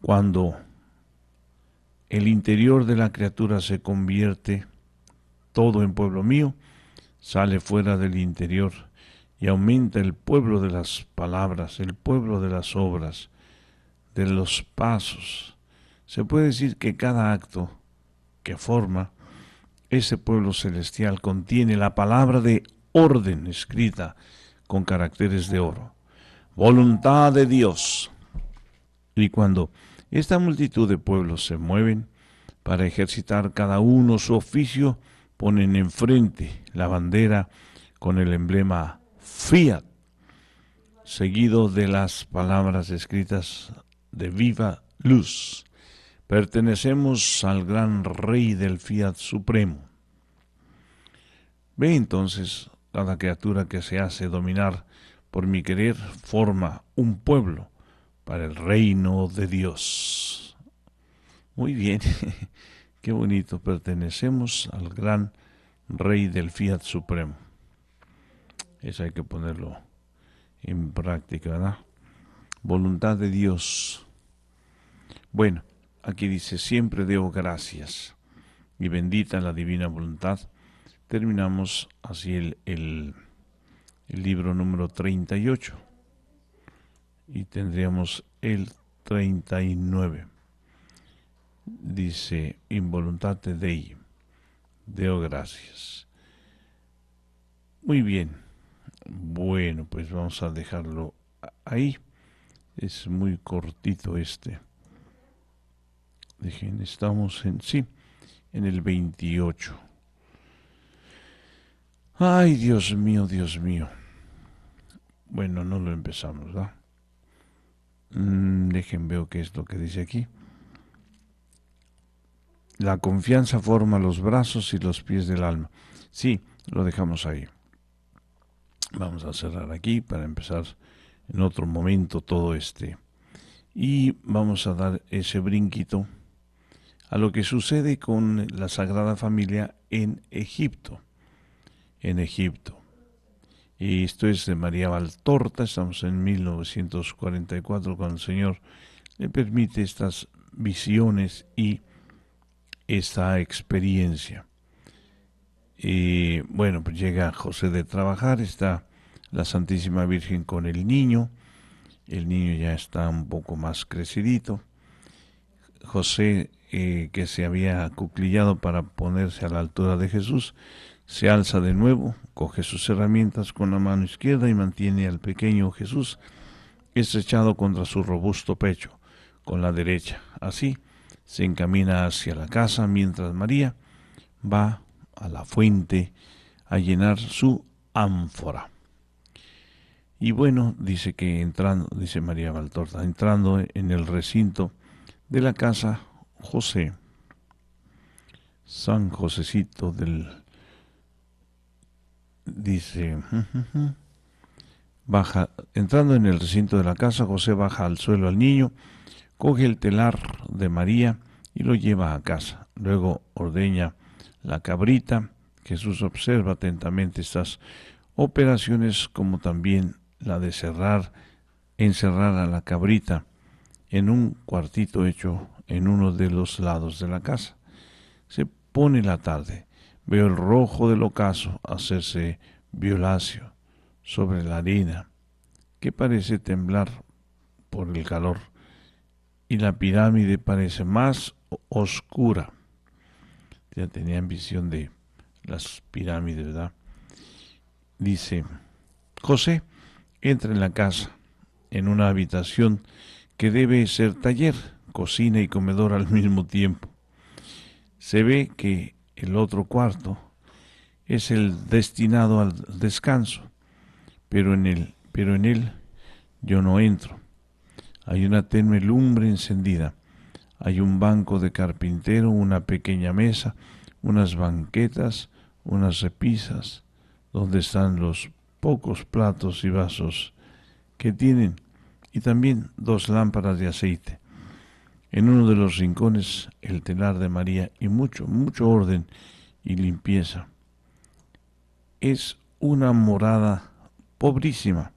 cuando el interior de la criatura se convierte todo en pueblo mío, sale fuera del interior y aumenta el pueblo de las palabras, el pueblo de las obras, de los pasos. Se puede decir que cada acto que forma ese pueblo celestial contiene la palabra de orden escrita con caracteres de oro voluntad de Dios. Y cuando esta multitud de pueblos se mueven para ejercitar cada uno su oficio, ponen enfrente la bandera con el emblema Fiat, seguido de las palabras escritas de viva luz. Pertenecemos al gran rey del Fiat Supremo. Ve entonces cada criatura que se hace dominar por mi querer, forma un pueblo para el reino de Dios. Muy bien, qué bonito, pertenecemos al gran rey del Fiat Supremo. Eso hay que ponerlo en práctica, ¿verdad? Voluntad de Dios. Bueno, aquí dice, siempre debo gracias y bendita la divina voluntad. Terminamos así el, el libro número 38 y tendríamos el 39. Dice, de Dei, Deo gracias. Muy bien, bueno, pues vamos a dejarlo ahí. Es muy cortito este. Dejen, estamos en sí, en el 28. Ay, Dios mío, Dios mío. Bueno, no lo empezamos, ¿verdad? Mm, dejen veo qué es lo que dice aquí. La confianza forma los brazos y los pies del alma. Sí, lo dejamos ahí. Vamos a cerrar aquí para empezar en otro momento todo este. Y vamos a dar ese brinquito a lo que sucede con la Sagrada Familia en Egipto. En Egipto. Y esto es de María Valtorta, estamos en 1944 cuando el Señor le permite estas visiones y esta experiencia. Y bueno, pues llega José de trabajar, está la Santísima Virgen con el niño, el niño ya está un poco más crecidito. José, eh, que se había acuclillado para ponerse a la altura de Jesús, se alza de nuevo, coge sus herramientas con la mano izquierda y mantiene al pequeño Jesús estrechado contra su robusto pecho con la derecha. Así se encamina hacia la casa mientras María va a la fuente a llenar su ánfora. Y bueno, dice que entrando, dice María Valtorta, entrando en el recinto de la casa, José, San Josecito del dice, baja, entrando en el recinto de la casa, José baja al suelo al niño, coge el telar de María y lo lleva a casa. Luego ordeña la cabrita. Jesús observa atentamente estas operaciones como también la de cerrar, encerrar a la cabrita en un cuartito hecho en uno de los lados de la casa. Se pone la tarde. Veo el rojo del ocaso hacerse violáceo sobre la arena, que parece temblar por el calor, y la pirámide parece más oscura. Ya tenían visión de las pirámides, ¿verdad? Dice, José entra en la casa, en una habitación que debe ser taller, cocina y comedor al mismo tiempo. Se ve que el otro cuarto es el destinado al descanso, pero en él, pero en él yo no entro. Hay una tenue lumbre encendida, hay un banco de carpintero, una pequeña mesa, unas banquetas, unas repisas, donde están los pocos platos y vasos que tienen, y también dos lámparas de aceite en uno de los rincones el telar de María y mucho, mucho orden y limpieza. Es una morada pobrísima,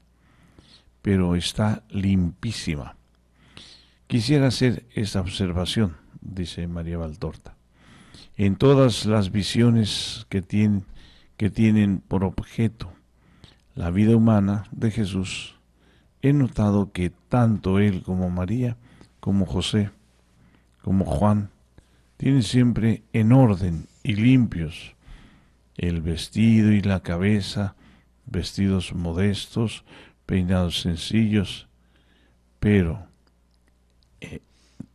pero está limpísima. Quisiera hacer esta observación, dice María Valtorta. En todas las visiones que tienen, que tienen por objeto la vida humana de Jesús, he notado que tanto él como María, como José, como Juan, tienen siempre en orden y limpios el vestido y la cabeza, vestidos modestos, peinados sencillos, pero eh,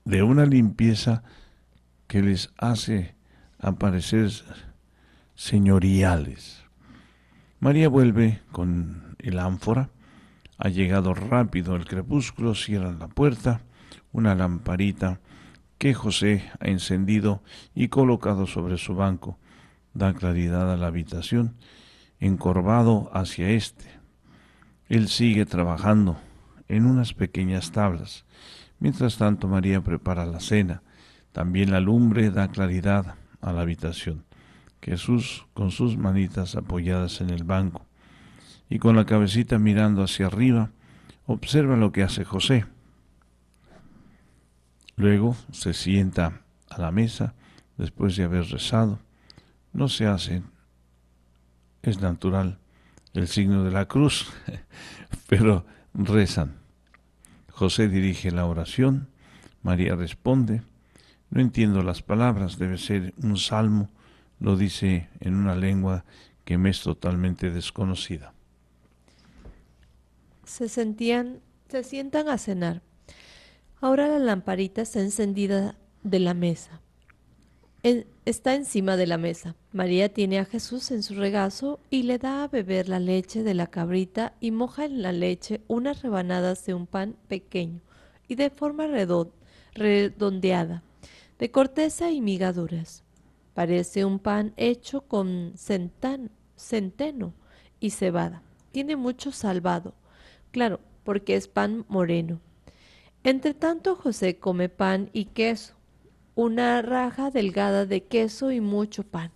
de una limpieza que les hace aparecer señoriales. María vuelve con el ánfora. Ha llegado rápido el crepúsculo, cierran la puerta, una lamparita que José ha encendido y colocado sobre su banco. Da claridad a la habitación, encorvado hacia éste. Él sigue trabajando en unas pequeñas tablas. Mientras tanto, María prepara la cena. También la lumbre da claridad a la habitación. Jesús con sus manitas apoyadas en el banco y con la cabecita mirando hacia arriba, observa lo que hace José. Luego se sienta a la mesa después de haber rezado. No se hace, es natural, el signo de la cruz, pero rezan. José dirige la oración, María responde. No entiendo las palabras, debe ser un salmo, lo dice en una lengua que me es totalmente desconocida. Se sentían, se sientan a cenar. Ahora la lamparita está encendida de la mesa. está encima de la mesa. María tiene a Jesús en su regazo y le da a beber la leche de la cabrita y moja en la leche unas rebanadas de un pan pequeño y de forma redondeada, de corteza y migaduras. Parece un pan hecho con centeno y cebada. Tiene mucho salvado, claro, porque es pan moreno. Entre tanto José come pan y queso, una raja delgada de queso y mucho pan.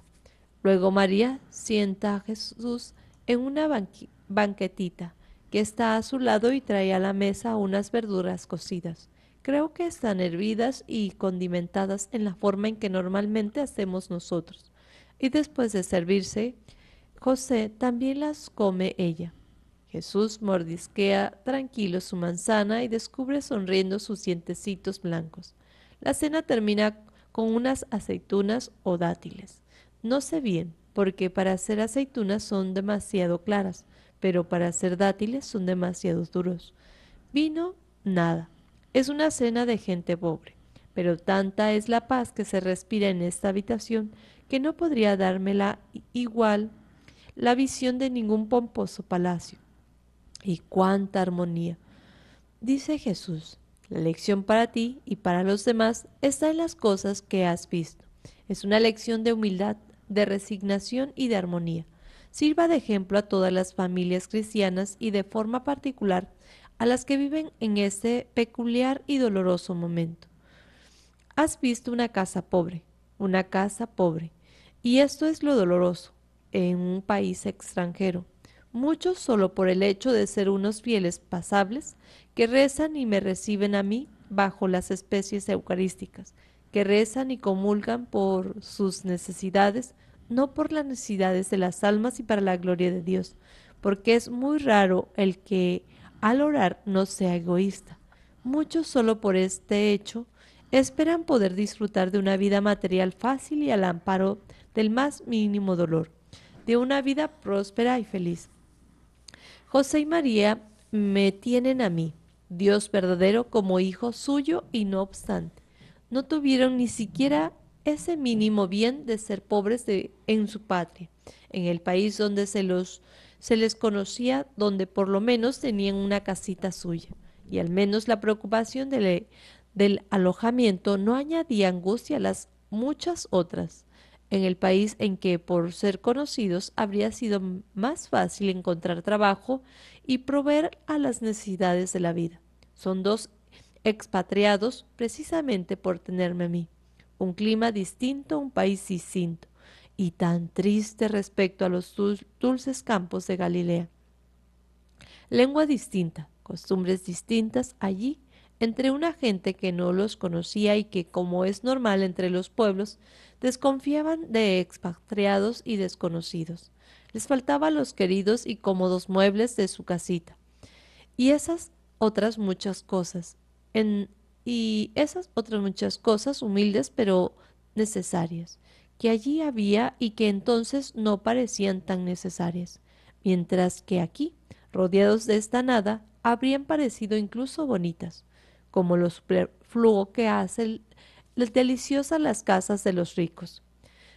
Luego María sienta a Jesús en una banquetita que está a su lado y trae a la mesa unas verduras cocidas. Creo que están hervidas y condimentadas en la forma en que normalmente hacemos nosotros. Y después de servirse, José también las come ella. Jesús mordisquea tranquilo su manzana y descubre sonriendo sus dientecitos blancos. La cena termina con unas aceitunas o dátiles. No sé bien, porque para hacer aceitunas son demasiado claras, pero para hacer dátiles son demasiado duros. Vino, nada. Es una cena de gente pobre, pero tanta es la paz que se respira en esta habitación que no podría dármela igual la visión de ningún pomposo palacio y cuánta armonía. Dice Jesús, la lección para ti y para los demás está en las cosas que has visto. Es una lección de humildad, de resignación y de armonía. Sirva de ejemplo a todas las familias cristianas y de forma particular a las que viven en este peculiar y doloroso momento. Has visto una casa pobre, una casa pobre, y esto es lo doloroso en un país extranjero muchos solo por el hecho de ser unos fieles pasables que rezan y me reciben a mí bajo las especies eucarísticas, que rezan y comulgan por sus necesidades, no por las necesidades de las almas y para la gloria de Dios, porque es muy raro el que al orar no sea egoísta. Muchos solo por este hecho esperan poder disfrutar de una vida material fácil y al amparo del más mínimo dolor, de una vida próspera y feliz. José y María me tienen a mí, Dios verdadero, como hijo suyo y no obstante. No tuvieron ni siquiera ese mínimo bien de ser pobres en su patria, en el país donde se, los, se les conocía, donde por lo menos tenían una casita suya. Y al menos la preocupación del alojamiento no añadía angustia a las muchas otras en el país en que, por ser conocidos, habría sido más fácil encontrar trabajo y proveer a las necesidades de la vida. Son dos expatriados precisamente por tenerme a mí. Un clima distinto, un país distinto, y tan triste respecto a los dulces campos de Galilea. Lengua distinta, costumbres distintas allí entre una gente que no los conocía y que, como es normal entre los pueblos, Desconfiaban de expatriados y desconocidos. Les faltaban los queridos y cómodos muebles de su casita. Y esas otras muchas cosas. En, y esas otras muchas cosas humildes pero necesarias, que allí había y que entonces no parecían tan necesarias, mientras que aquí, rodeados de esta nada, habrían parecido incluso bonitas, como lo superfluo que hace el deliciosas las casas de los ricos.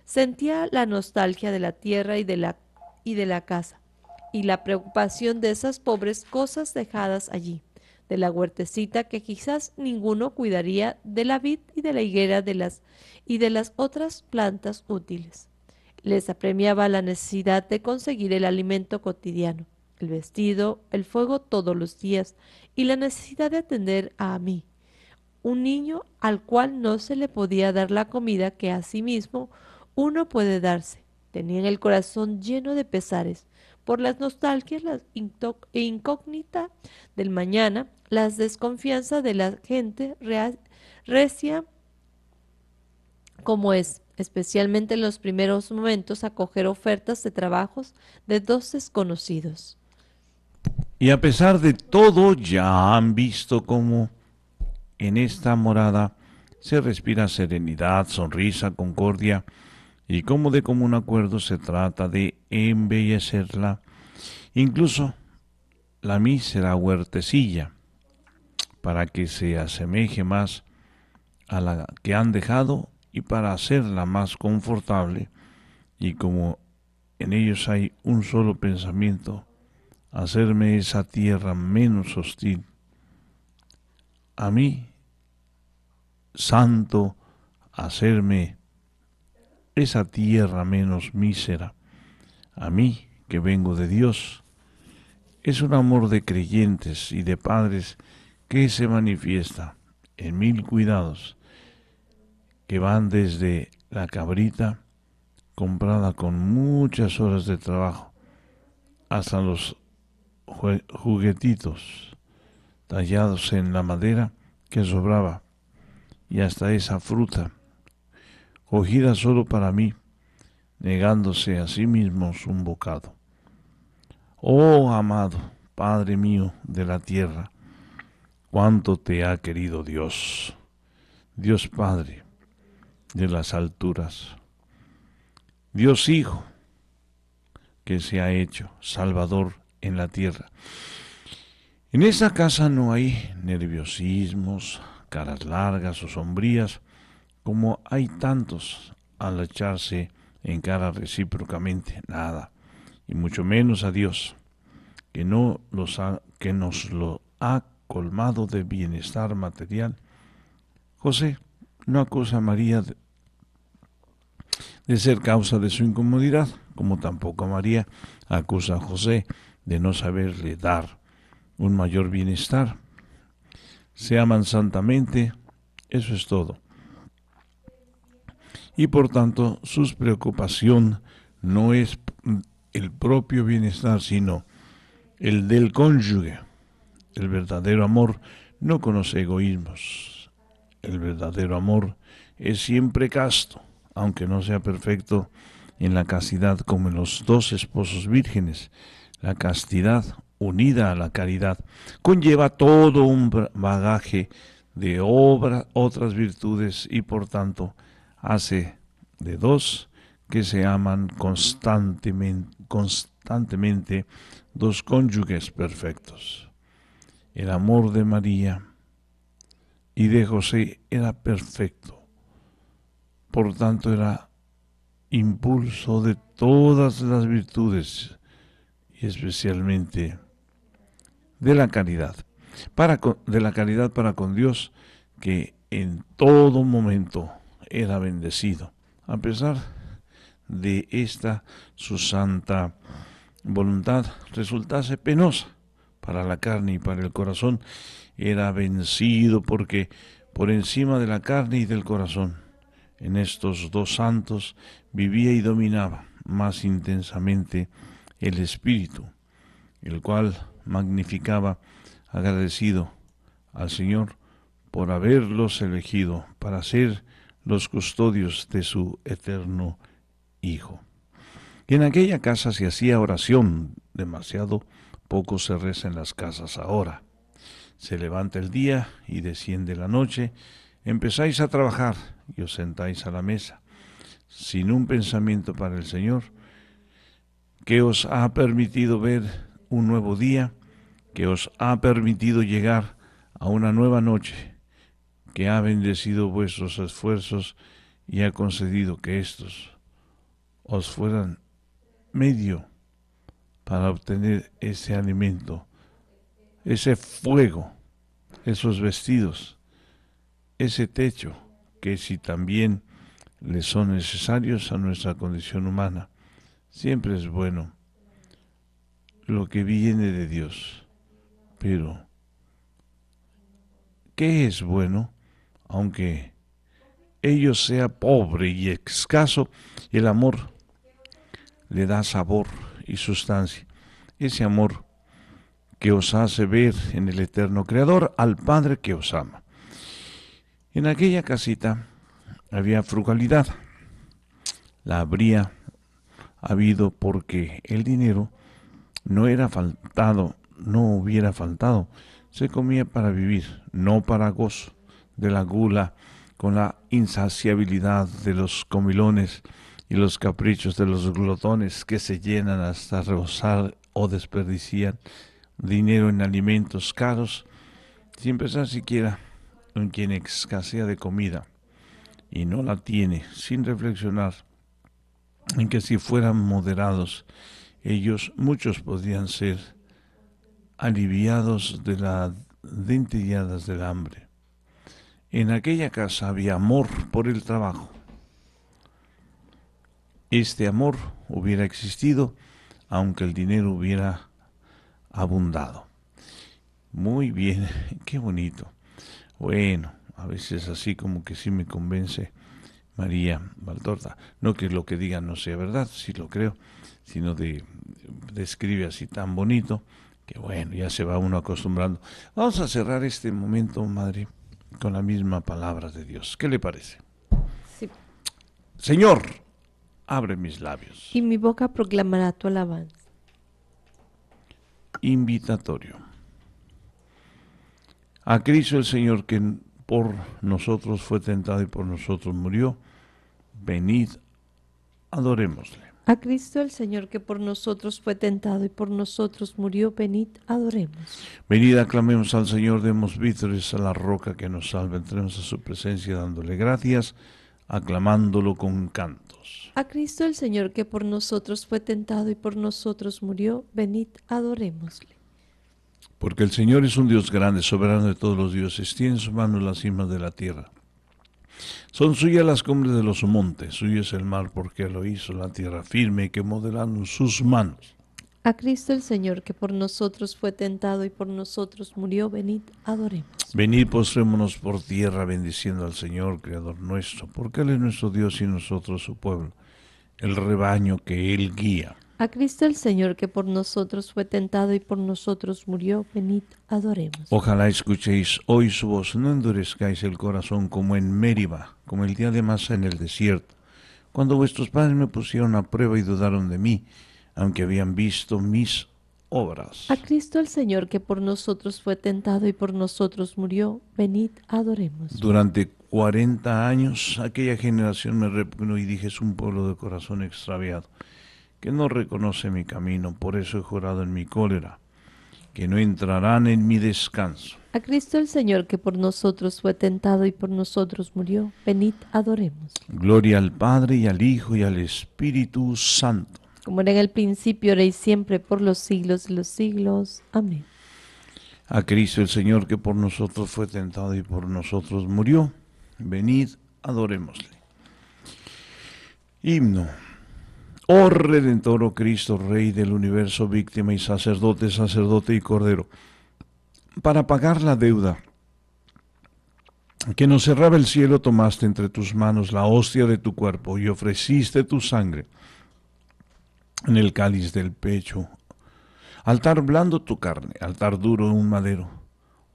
Sentía la nostalgia de la tierra y de la, y de la casa, y la preocupación de esas pobres cosas dejadas allí, de la huertecita que quizás ninguno cuidaría, de la vid y de la higuera de las, y de las otras plantas útiles. Les apremiaba la necesidad de conseguir el alimento cotidiano, el vestido, el fuego todos los días, y la necesidad de atender a mí, un niño al cual no se le podía dar la comida que a sí mismo uno puede darse. Tenían el corazón lleno de pesares por las nostalgias e incógnita del mañana, las desconfianzas de la gente recia como es, especialmente en los primeros momentos, acoger ofertas de trabajos de dos desconocidos. Y a pesar de todo, ya han visto cómo en esta morada se respira serenidad, sonrisa, concordia, y como de común acuerdo se trata de embellecerla, incluso la mísera huertecilla, para que se asemeje más a la que han dejado y para hacerla más confortable, y como en ellos hay un solo pensamiento, hacerme esa tierra menos hostil a mí, santo, hacerme esa tierra menos mísera, a mí que vengo de Dios. Es un amor de creyentes y de padres que se manifiesta en mil cuidados que van desde la cabrita comprada con muchas horas de trabajo hasta los juguetitos tallados en la madera que sobraba, y hasta esa fruta, cogida solo para mí, negándose a sí mismos un bocado. Oh amado, Padre mío de la tierra, cuánto te ha querido Dios, Dios Padre de las alturas, Dios Hijo, que se ha hecho Salvador en la tierra. En esta casa no hay nerviosismos, caras largas o sombrías, como hay tantos al echarse en cara recíprocamente nada, y mucho menos a Dios, que, no los que nos lo ha colmado de bienestar material. José no acusa a María de, ser causa de su incomodidad, como tampoco María acusa a José de no saberle dar un mayor bienestar. Se aman santamente, eso es todo. Y por tanto, su preocupación no es el propio bienestar, sino el del cónyuge. El verdadero amor no conoce egoísmos. El verdadero amor es siempre casto, aunque no sea perfecto en la castidad como en los dos esposos vírgenes. La castidad unida a la caridad, conlleva todo un bagaje de otras virtudes y por tanto hace de dos que se aman constantemente, constantemente dos cónyuges perfectos. El amor de María y de José era perfecto, por tanto era impulso de todas las virtudes y especialmente de la caridad, para de la caridad para con Dios, que en todo momento era bendecido, a pesar de esta su santa voluntad resultase penosa para la carne y para el corazón, era vencido porque por encima de la carne y del corazón, en estos dos santos vivía y dominaba más intensamente el espíritu, el cual magnificaba agradecido al Señor por haberlos elegido para ser los custodios de su eterno Hijo. Y en aquella casa se hacía oración, demasiado poco se reza en las casas ahora. Se levanta el día y desciende la noche, empezáis a trabajar y os sentáis a la mesa, sin un pensamiento para el Señor, que os ha permitido ver un nuevo día que os ha permitido llegar a una nueva noche, que ha bendecido vuestros esfuerzos y ha concedido que estos os fueran medio para obtener ese alimento, ese fuego, esos vestidos, ese techo, que si también les son necesarios a nuestra condición humana, siempre es bueno lo que viene de Dios pero, ¿qué es bueno? Aunque ello sea pobre y escaso, el amor le da sabor y sustancia. Ese amor que os hace ver en el eterno Creador al Padre que os ama. En aquella casita había frugalidad. La habría habido porque el dinero no era faltado no hubiera faltado. Se comía para vivir, no para gozo de la gula, con la insaciabilidad de los comilones y los caprichos de los glotones que se llenan hasta rebosar o desperdician dinero en alimentos caros, sin pensar siquiera en quien escasea de comida y no la tiene, sin reflexionar en que si fueran moderados, ellos muchos podrían ser aliviados de las dentilladas del hambre. En aquella casa había amor por el trabajo. Este amor hubiera existido aunque el dinero hubiera abundado. Muy bien, qué bonito. Bueno, a veces así como que sí me convence María Valdorta. No que lo que diga no sea verdad, si lo creo, sino de describe así tan bonito. Que bueno, ya se va uno acostumbrando. Vamos a cerrar este momento, madre, con la misma palabra de Dios. ¿Qué le parece? Señor, abre mis labios. Y mi boca proclamará tu alabanza. Invitatorio. A Cristo el Señor que por nosotros fue tentado y por nosotros murió, venid, adorémosle. A Cristo el Señor, que por nosotros fue tentado y por nosotros murió, venid, adoremos. Venid, aclamemos al Señor, demos vítores a la roca que nos salva, entremos a su presencia dándole gracias, aclamándolo con cantos. A Cristo el Señor, que por nosotros fue tentado y por nosotros murió, venid, adorémosle. Porque el Señor es un Dios grande, soberano de todos los dioses, tiene en su mano las cimas de la tierra. Son suyas las cumbres de los montes, suyo es el mar porque lo hizo, la tierra firme que modelaron sus manos. A Cristo el Señor, que por nosotros fue tentado y por nosotros murió, venid, adoremos. Venid, postrémonos por tierra, bendiciendo al Señor, Creador nuestro, porque Él es nuestro Dios y nosotros su pueblo, el rebaño que Él guía. A Cristo el Señor, que por nosotros fue tentado y por nosotros murió, venid, adoremos. Ojalá escuchéis hoy su voz, no endurezcáis el corazón como en Mérida, como el día de masa en el desierto, cuando vuestros padres me pusieron a prueba y dudaron de mí, aunque habían visto mis obras. A Cristo el Señor, que por nosotros fue tentado y por nosotros murió, venid, adoremos. Durante 40 años aquella generación me repugnó y dije, es un pueblo de corazón extraviado que no reconoce mi camino, por eso he jurado en mi cólera, que no entrarán en mi descanso. A Cristo el Señor, que por nosotros fue tentado y por nosotros murió, venid, adoremos. Gloria al Padre y al Hijo y al Espíritu Santo. Como era en el principio, era y siempre, por los siglos de los siglos. Amén. A Cristo el Señor, que por nosotros fue tentado y por nosotros murió, venid, adorémosle. Himno. Oh Redentor, oh Cristo, Rey del universo, víctima y sacerdote, sacerdote y cordero, para pagar la deuda que nos cerraba el cielo, tomaste entre tus manos la hostia de tu cuerpo y ofreciste tu sangre en el cáliz del pecho. Altar blando tu carne, altar duro un madero.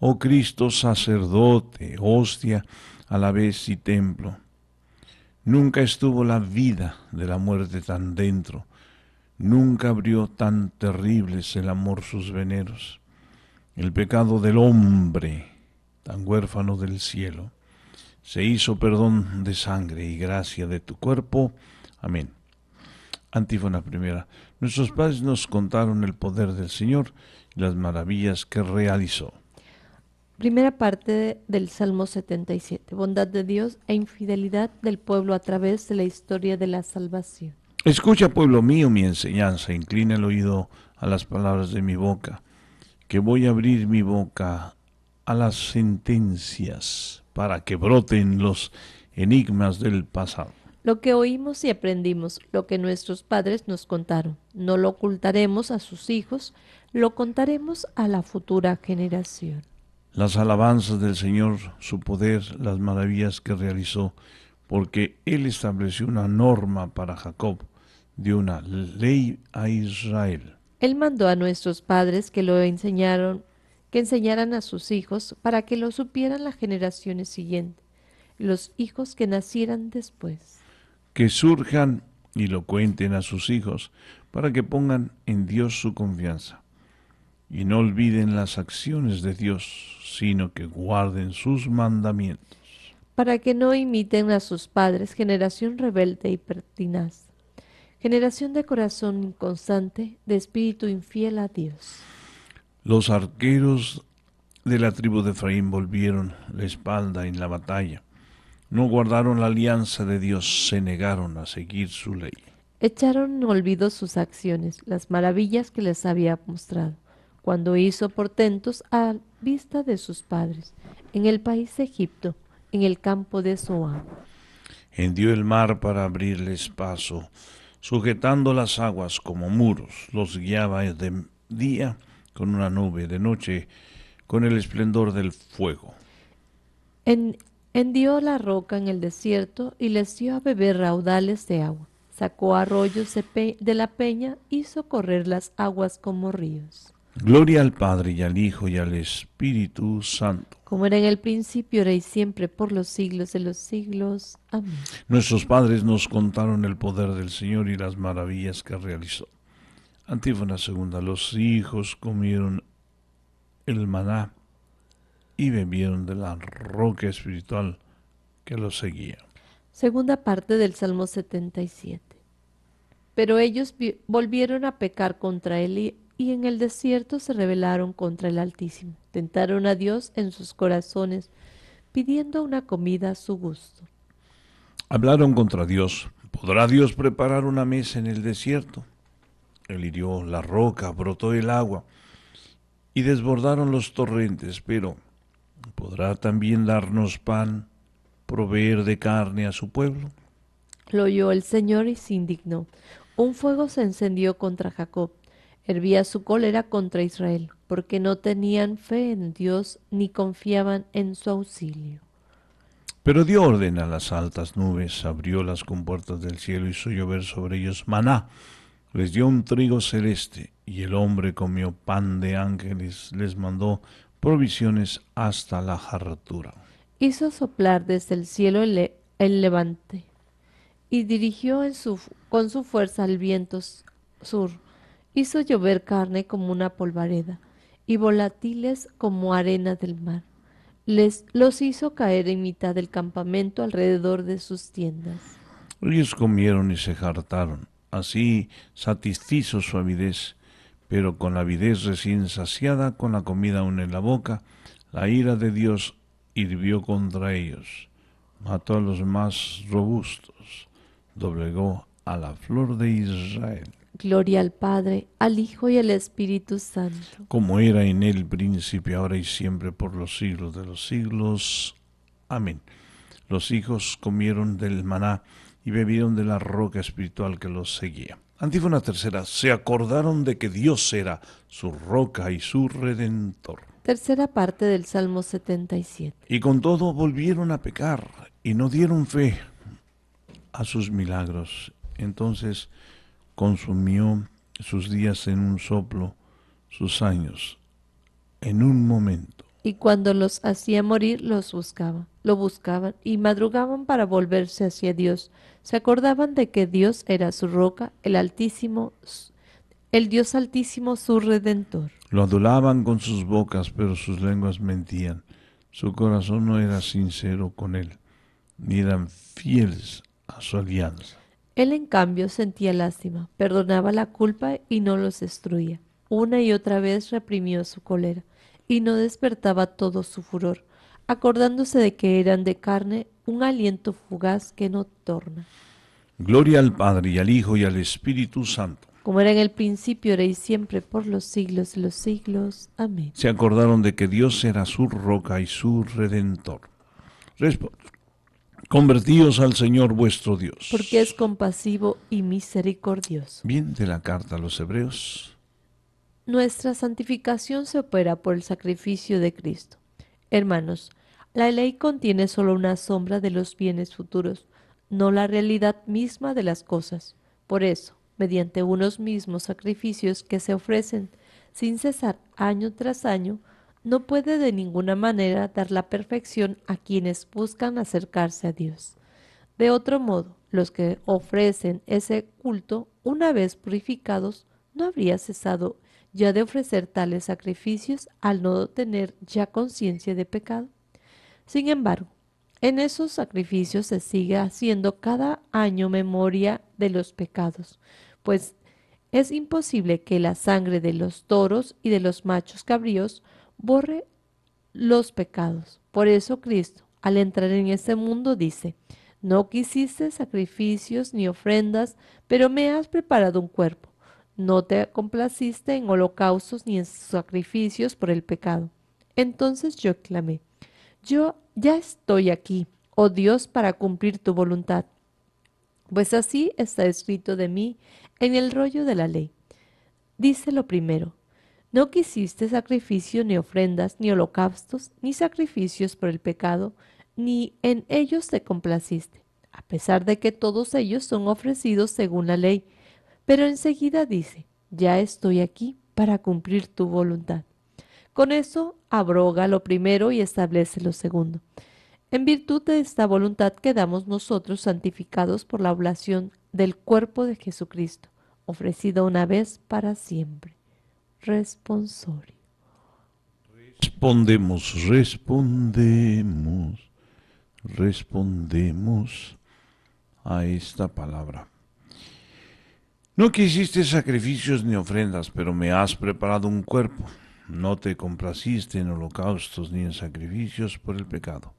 Oh Cristo, sacerdote, hostia, a la vez y templo. Nunca estuvo la vida de la muerte tan dentro, nunca abrió tan terribles el amor sus veneros. El pecado del hombre, tan huérfano del cielo, se hizo perdón de sangre y gracia de tu cuerpo. Amén. Antífona primera. Nuestros padres nos contaron el poder del Señor y las maravillas que realizó. Primera parte del Salmo 77, bondad de Dios e infidelidad del pueblo a través de la historia de la salvación. Escucha, pueblo mío, mi enseñanza, inclina el oído a las palabras de mi boca, que voy a abrir mi boca a las sentencias para que broten los enigmas del pasado. Lo que oímos y aprendimos, lo que nuestros padres nos contaron, no lo ocultaremos a sus hijos, lo contaremos a la futura generación las alabanzas del Señor, su poder, las maravillas que realizó, porque Él estableció una norma para Jacob, de una ley a Israel. Él mandó a nuestros padres que lo enseñaron, que enseñaran a sus hijos para que lo supieran las generaciones siguientes, los hijos que nacieran después. Que surjan y lo cuenten a sus hijos para que pongan en Dios su confianza y no olviden las acciones de Dios, sino que guarden sus mandamientos. Para que no imiten a sus padres, generación rebelde y pertinaz, generación de corazón inconstante, de espíritu infiel a Dios. Los arqueros de la tribu de Efraín volvieron la espalda en la batalla. No guardaron la alianza de Dios, se negaron a seguir su ley. Echaron en olvido sus acciones, las maravillas que les había mostrado cuando hizo portentos a vista de sus padres, en el país de Egipto, en el campo de Zoán. Hendió el mar para abrirles paso, sujetando las aguas como muros, los guiaba de día con una nube, de noche con el esplendor del fuego. En, hendió la roca en el desierto y les dio a beber raudales de agua. Sacó arroyos de la peña, hizo correr las aguas como ríos. Gloria al Padre y al Hijo y al Espíritu Santo. Como era en el principio, era y siempre, por los siglos de los siglos. Amén. Nuestros padres nos contaron el poder del Señor y las maravillas que realizó. Antífona segunda, los hijos comieron el maná y bebieron de la roca espiritual que los seguía. Segunda parte del Salmo 77. Pero ellos volvieron a pecar contra él y y en el desierto se rebelaron contra el Altísimo. Tentaron a Dios en sus corazones, pidiendo una comida a su gusto. Hablaron contra Dios. ¿Podrá Dios preparar una mesa en el desierto? Él hirió la roca, brotó el agua y desbordaron los torrentes, pero ¿podrá también darnos pan, proveer de carne a su pueblo? Lo oyó el Señor y se indignó. Un fuego se encendió contra Jacob Hervía su cólera contra Israel, porque no tenían fe en Dios ni confiaban en su auxilio. Pero dio orden a las altas nubes, abrió las compuertas del cielo, y su llover sobre ellos maná, les dio un trigo celeste, y el hombre comió pan de ángeles, les mandó provisiones hasta la jarratura. Hizo soplar desde el cielo el, levante, y dirigió con su fuerza al viento sur hizo llover carne como una polvareda y volatiles como arena del mar. Les los hizo caer en mitad del campamento alrededor de sus tiendas. Ellos comieron y se hartaron, así satisfizo su avidez, pero con la avidez recién saciada, con la comida aún en la boca, la ira de Dios hirvió contra ellos, mató a los más robustos, doblegó a la flor de Israel. Gloria al Padre, al Hijo y al Espíritu Santo. Como era en el principio, ahora y siempre, por los siglos de los siglos. Amén. Los hijos comieron del maná y bebieron de la roca espiritual que los seguía. Antífona tercera, se acordaron de que Dios era su roca y su redentor. Tercera parte del Salmo 77. Y con todo volvieron a pecar y no dieron fe a sus milagros. Entonces, consumió sus días en un soplo, sus años, en un momento. Y cuando los hacía morir, los buscaba, lo buscaban y madrugaban para volverse hacia Dios. Se acordaban de que Dios era su roca, el Altísimo, el Dios Altísimo, su Redentor. Lo adulaban con sus bocas, pero sus lenguas mentían. Su corazón no era sincero con él, ni eran fieles a su alianza. Él, en cambio, sentía lástima, perdonaba la culpa y no los destruía. Una y otra vez reprimió su cólera y no despertaba todo su furor, acordándose de que eran de carne un aliento fugaz que no torna. Gloria al Padre y al Hijo y al Espíritu Santo. Como era en el principio, era y siempre, por los siglos de los siglos. Amén. Se acordaron de que Dios era su roca y su redentor. Resp Convertíos al Señor vuestro Dios. Porque es compasivo y misericordioso. Bien, de la carta a los Hebreos. Nuestra santificación se opera por el sacrificio de Cristo. Hermanos, la ley contiene solo una sombra de los bienes futuros, no la realidad misma de las cosas. Por eso, mediante unos mismos sacrificios que se ofrecen sin cesar año tras año, no puede de ninguna manera dar la perfección a quienes buscan acercarse a Dios. De otro modo, los que ofrecen ese culto, una vez purificados, no habría cesado ya de ofrecer tales sacrificios al no tener ya conciencia de pecado. Sin embargo, en esos sacrificios se sigue haciendo cada año memoria de los pecados, pues es imposible que la sangre de los toros y de los machos cabríos borre los pecados. Por eso Cristo, al entrar en este mundo, dice, no quisiste sacrificios ni ofrendas, pero me has preparado un cuerpo. No te complaciste en holocaustos ni en sacrificios por el pecado. Entonces yo clamé, yo ya estoy aquí, oh Dios, para cumplir tu voluntad. Pues así está escrito de mí en el rollo de la ley. Dice lo primero, no quisiste sacrificio ni ofrendas, ni holocaustos, ni sacrificios por el pecado, ni en ellos te complaciste, a pesar de que todos ellos son ofrecidos según la ley. Pero enseguida dice, ya estoy aquí para cumplir tu voluntad. Con eso abroga lo primero y establece lo segundo. En virtud de esta voluntad quedamos nosotros santificados por la oblación del cuerpo de Jesucristo, ofrecido una vez para siempre responsorio. Respondemos, respondemos, respondemos a esta palabra. No quisiste sacrificios ni ofrendas, pero me has preparado un cuerpo. No te complaciste en holocaustos ni en sacrificios por el pecado.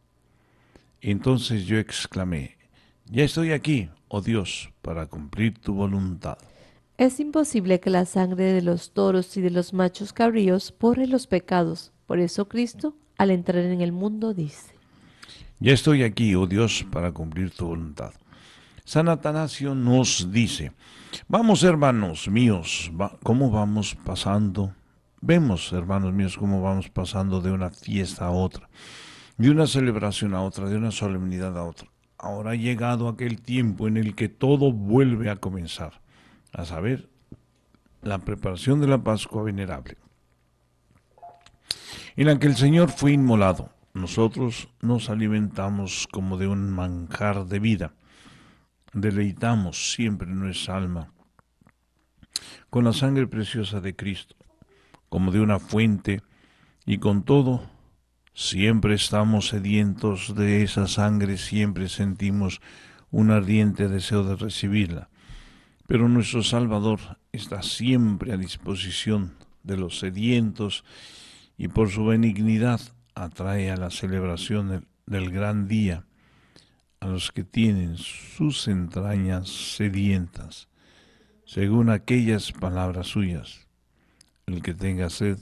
Entonces yo exclamé, ya estoy aquí, oh Dios, para cumplir tu voluntad. Es imposible que la sangre de los toros y de los machos cabríos borre los pecados. Por eso Cristo, al entrar en el mundo, dice, Ya estoy aquí, oh Dios, para cumplir tu voluntad. San Atanasio nos dice, vamos hermanos míos, ¿cómo vamos pasando? Vemos, hermanos míos, cómo vamos pasando de una fiesta a otra, de una celebración a otra, de una solemnidad a otra. Ahora ha llegado aquel tiempo en el que todo vuelve a comenzar a saber, la preparación de la Pascua Venerable, en la que el Señor fue inmolado. Nosotros nos alimentamos como de un manjar de vida, deleitamos siempre nuestra alma con la sangre preciosa de Cristo, como de una fuente, y con todo, siempre estamos sedientos de esa sangre, siempre sentimos un ardiente deseo de recibirla. Pero nuestro Salvador está siempre a disposición de los sedientos y por su benignidad atrae a la celebración del, gran día a los que tienen sus entrañas sedientas, según aquellas palabras suyas. El que tenga sed,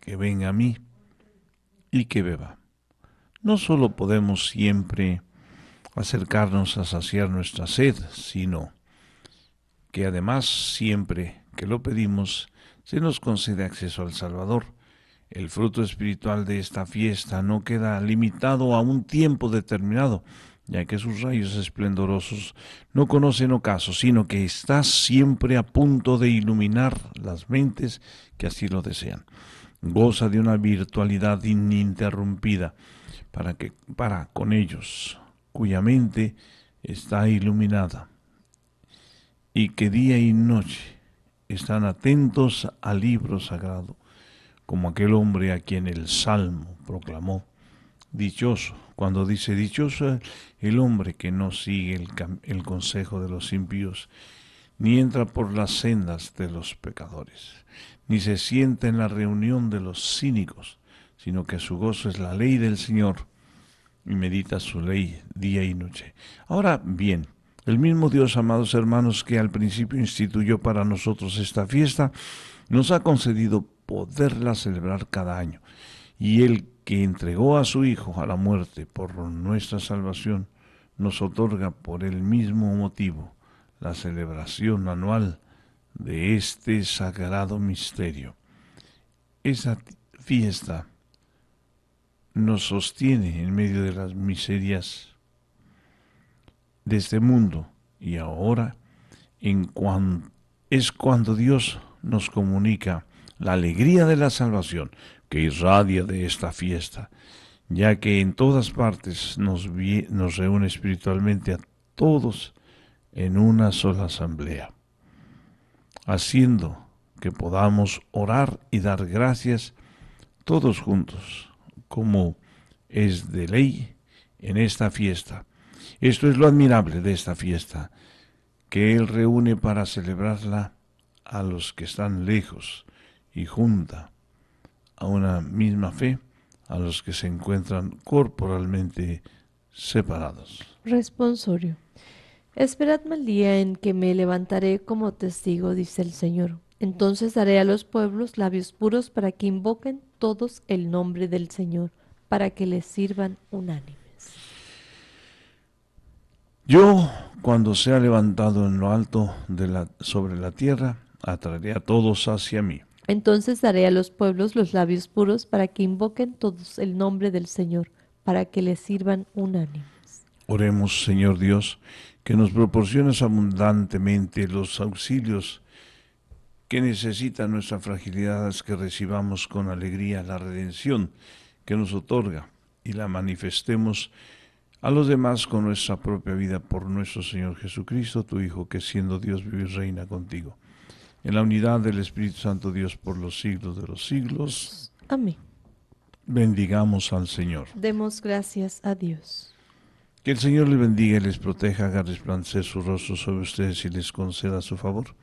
que venga a mí y que beba. No solo podemos siempre acercarnos a saciar nuestra sed, sino que además siempre que lo pedimos se nos concede acceso al Salvador. El fruto espiritual de esta fiesta no queda limitado a un tiempo determinado, ya que sus rayos esplendorosos no conocen ocaso, sino que está siempre a punto de iluminar las mentes que así lo desean. Goza de una virtualidad ininterrumpida para que para con ellos cuya mente está iluminada y que día y noche están atentos al libro sagrado, como aquel hombre a quien el Salmo proclamó, dichoso, cuando dice, dichoso el hombre que no sigue el, consejo de los impíos, ni entra por las sendas de los pecadores, ni se sienta en la reunión de los cínicos, sino que su gozo es la ley del Señor y medita su ley día y noche. Ahora bien, el mismo Dios, amados hermanos, que al principio instituyó para nosotros esta fiesta, nos ha concedido poderla celebrar cada año. Y el que entregó a su Hijo a la muerte por nuestra salvación, nos otorga por el mismo motivo la celebración anual de este sagrado misterio. Esa fiesta nos sostiene en medio de las miserias de este mundo. Y ahora en es cuando Dios nos comunica la alegría de la salvación que irradia de esta fiesta, ya que en todas partes nos, nos reúne espiritualmente a todos en una sola asamblea, haciendo que podamos orar y dar gracias todos juntos, como es de ley en esta fiesta esto es lo admirable de esta fiesta, que Él reúne para celebrarla a los que están lejos y junta a una misma fe a los que se encuentran corporalmente separados. Responsorio. Esperadme el día en que me levantaré como testigo, dice el Señor. Entonces daré a los pueblos labios puros para que invoquen todos el nombre del Señor, para que les sirvan unánime. Yo, cuando sea levantado en lo alto sobre la tierra, atraeré a todos hacia mí. Entonces daré a los pueblos los labios puros para que invoquen todos el nombre del Señor, para que les sirvan unánimes. Oremos, Señor Dios, que nos proporciones abundantemente los auxilios que necesitan nuestras fragilidades, que recibamos con alegría la redención que nos otorga y la manifestemos a los demás con nuestra propia vida por nuestro Señor Jesucristo, tu Hijo, que siendo Dios vive y reina contigo. En la unidad del Espíritu Santo Dios por los siglos de los siglos. Amén. Bendigamos al Señor. Demos gracias a Dios. Que el Señor les bendiga y les proteja, haga resplandecer su rostro sobre ustedes y les conceda su favor.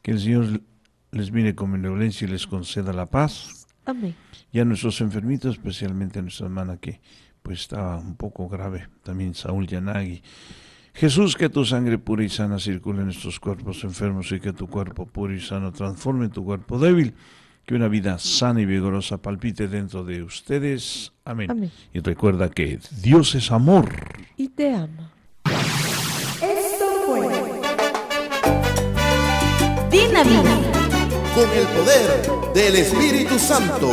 Que el Señor les mire con benevolencia y les conceda la paz. Amén. Y a nuestros enfermitos, especialmente a nuestra hermana que pues estaba un poco grave también Saúl Yanagi. Jesús, que tu sangre pura y sana circule en estos cuerpos enfermos y que tu cuerpo puro y sano transforme tu cuerpo débil, que una vida sana y vigorosa palpite dentro de ustedes. Amén. Y recuerda que Dios es amor. Y te ama. Esto fue Con el poder del Espíritu Santo.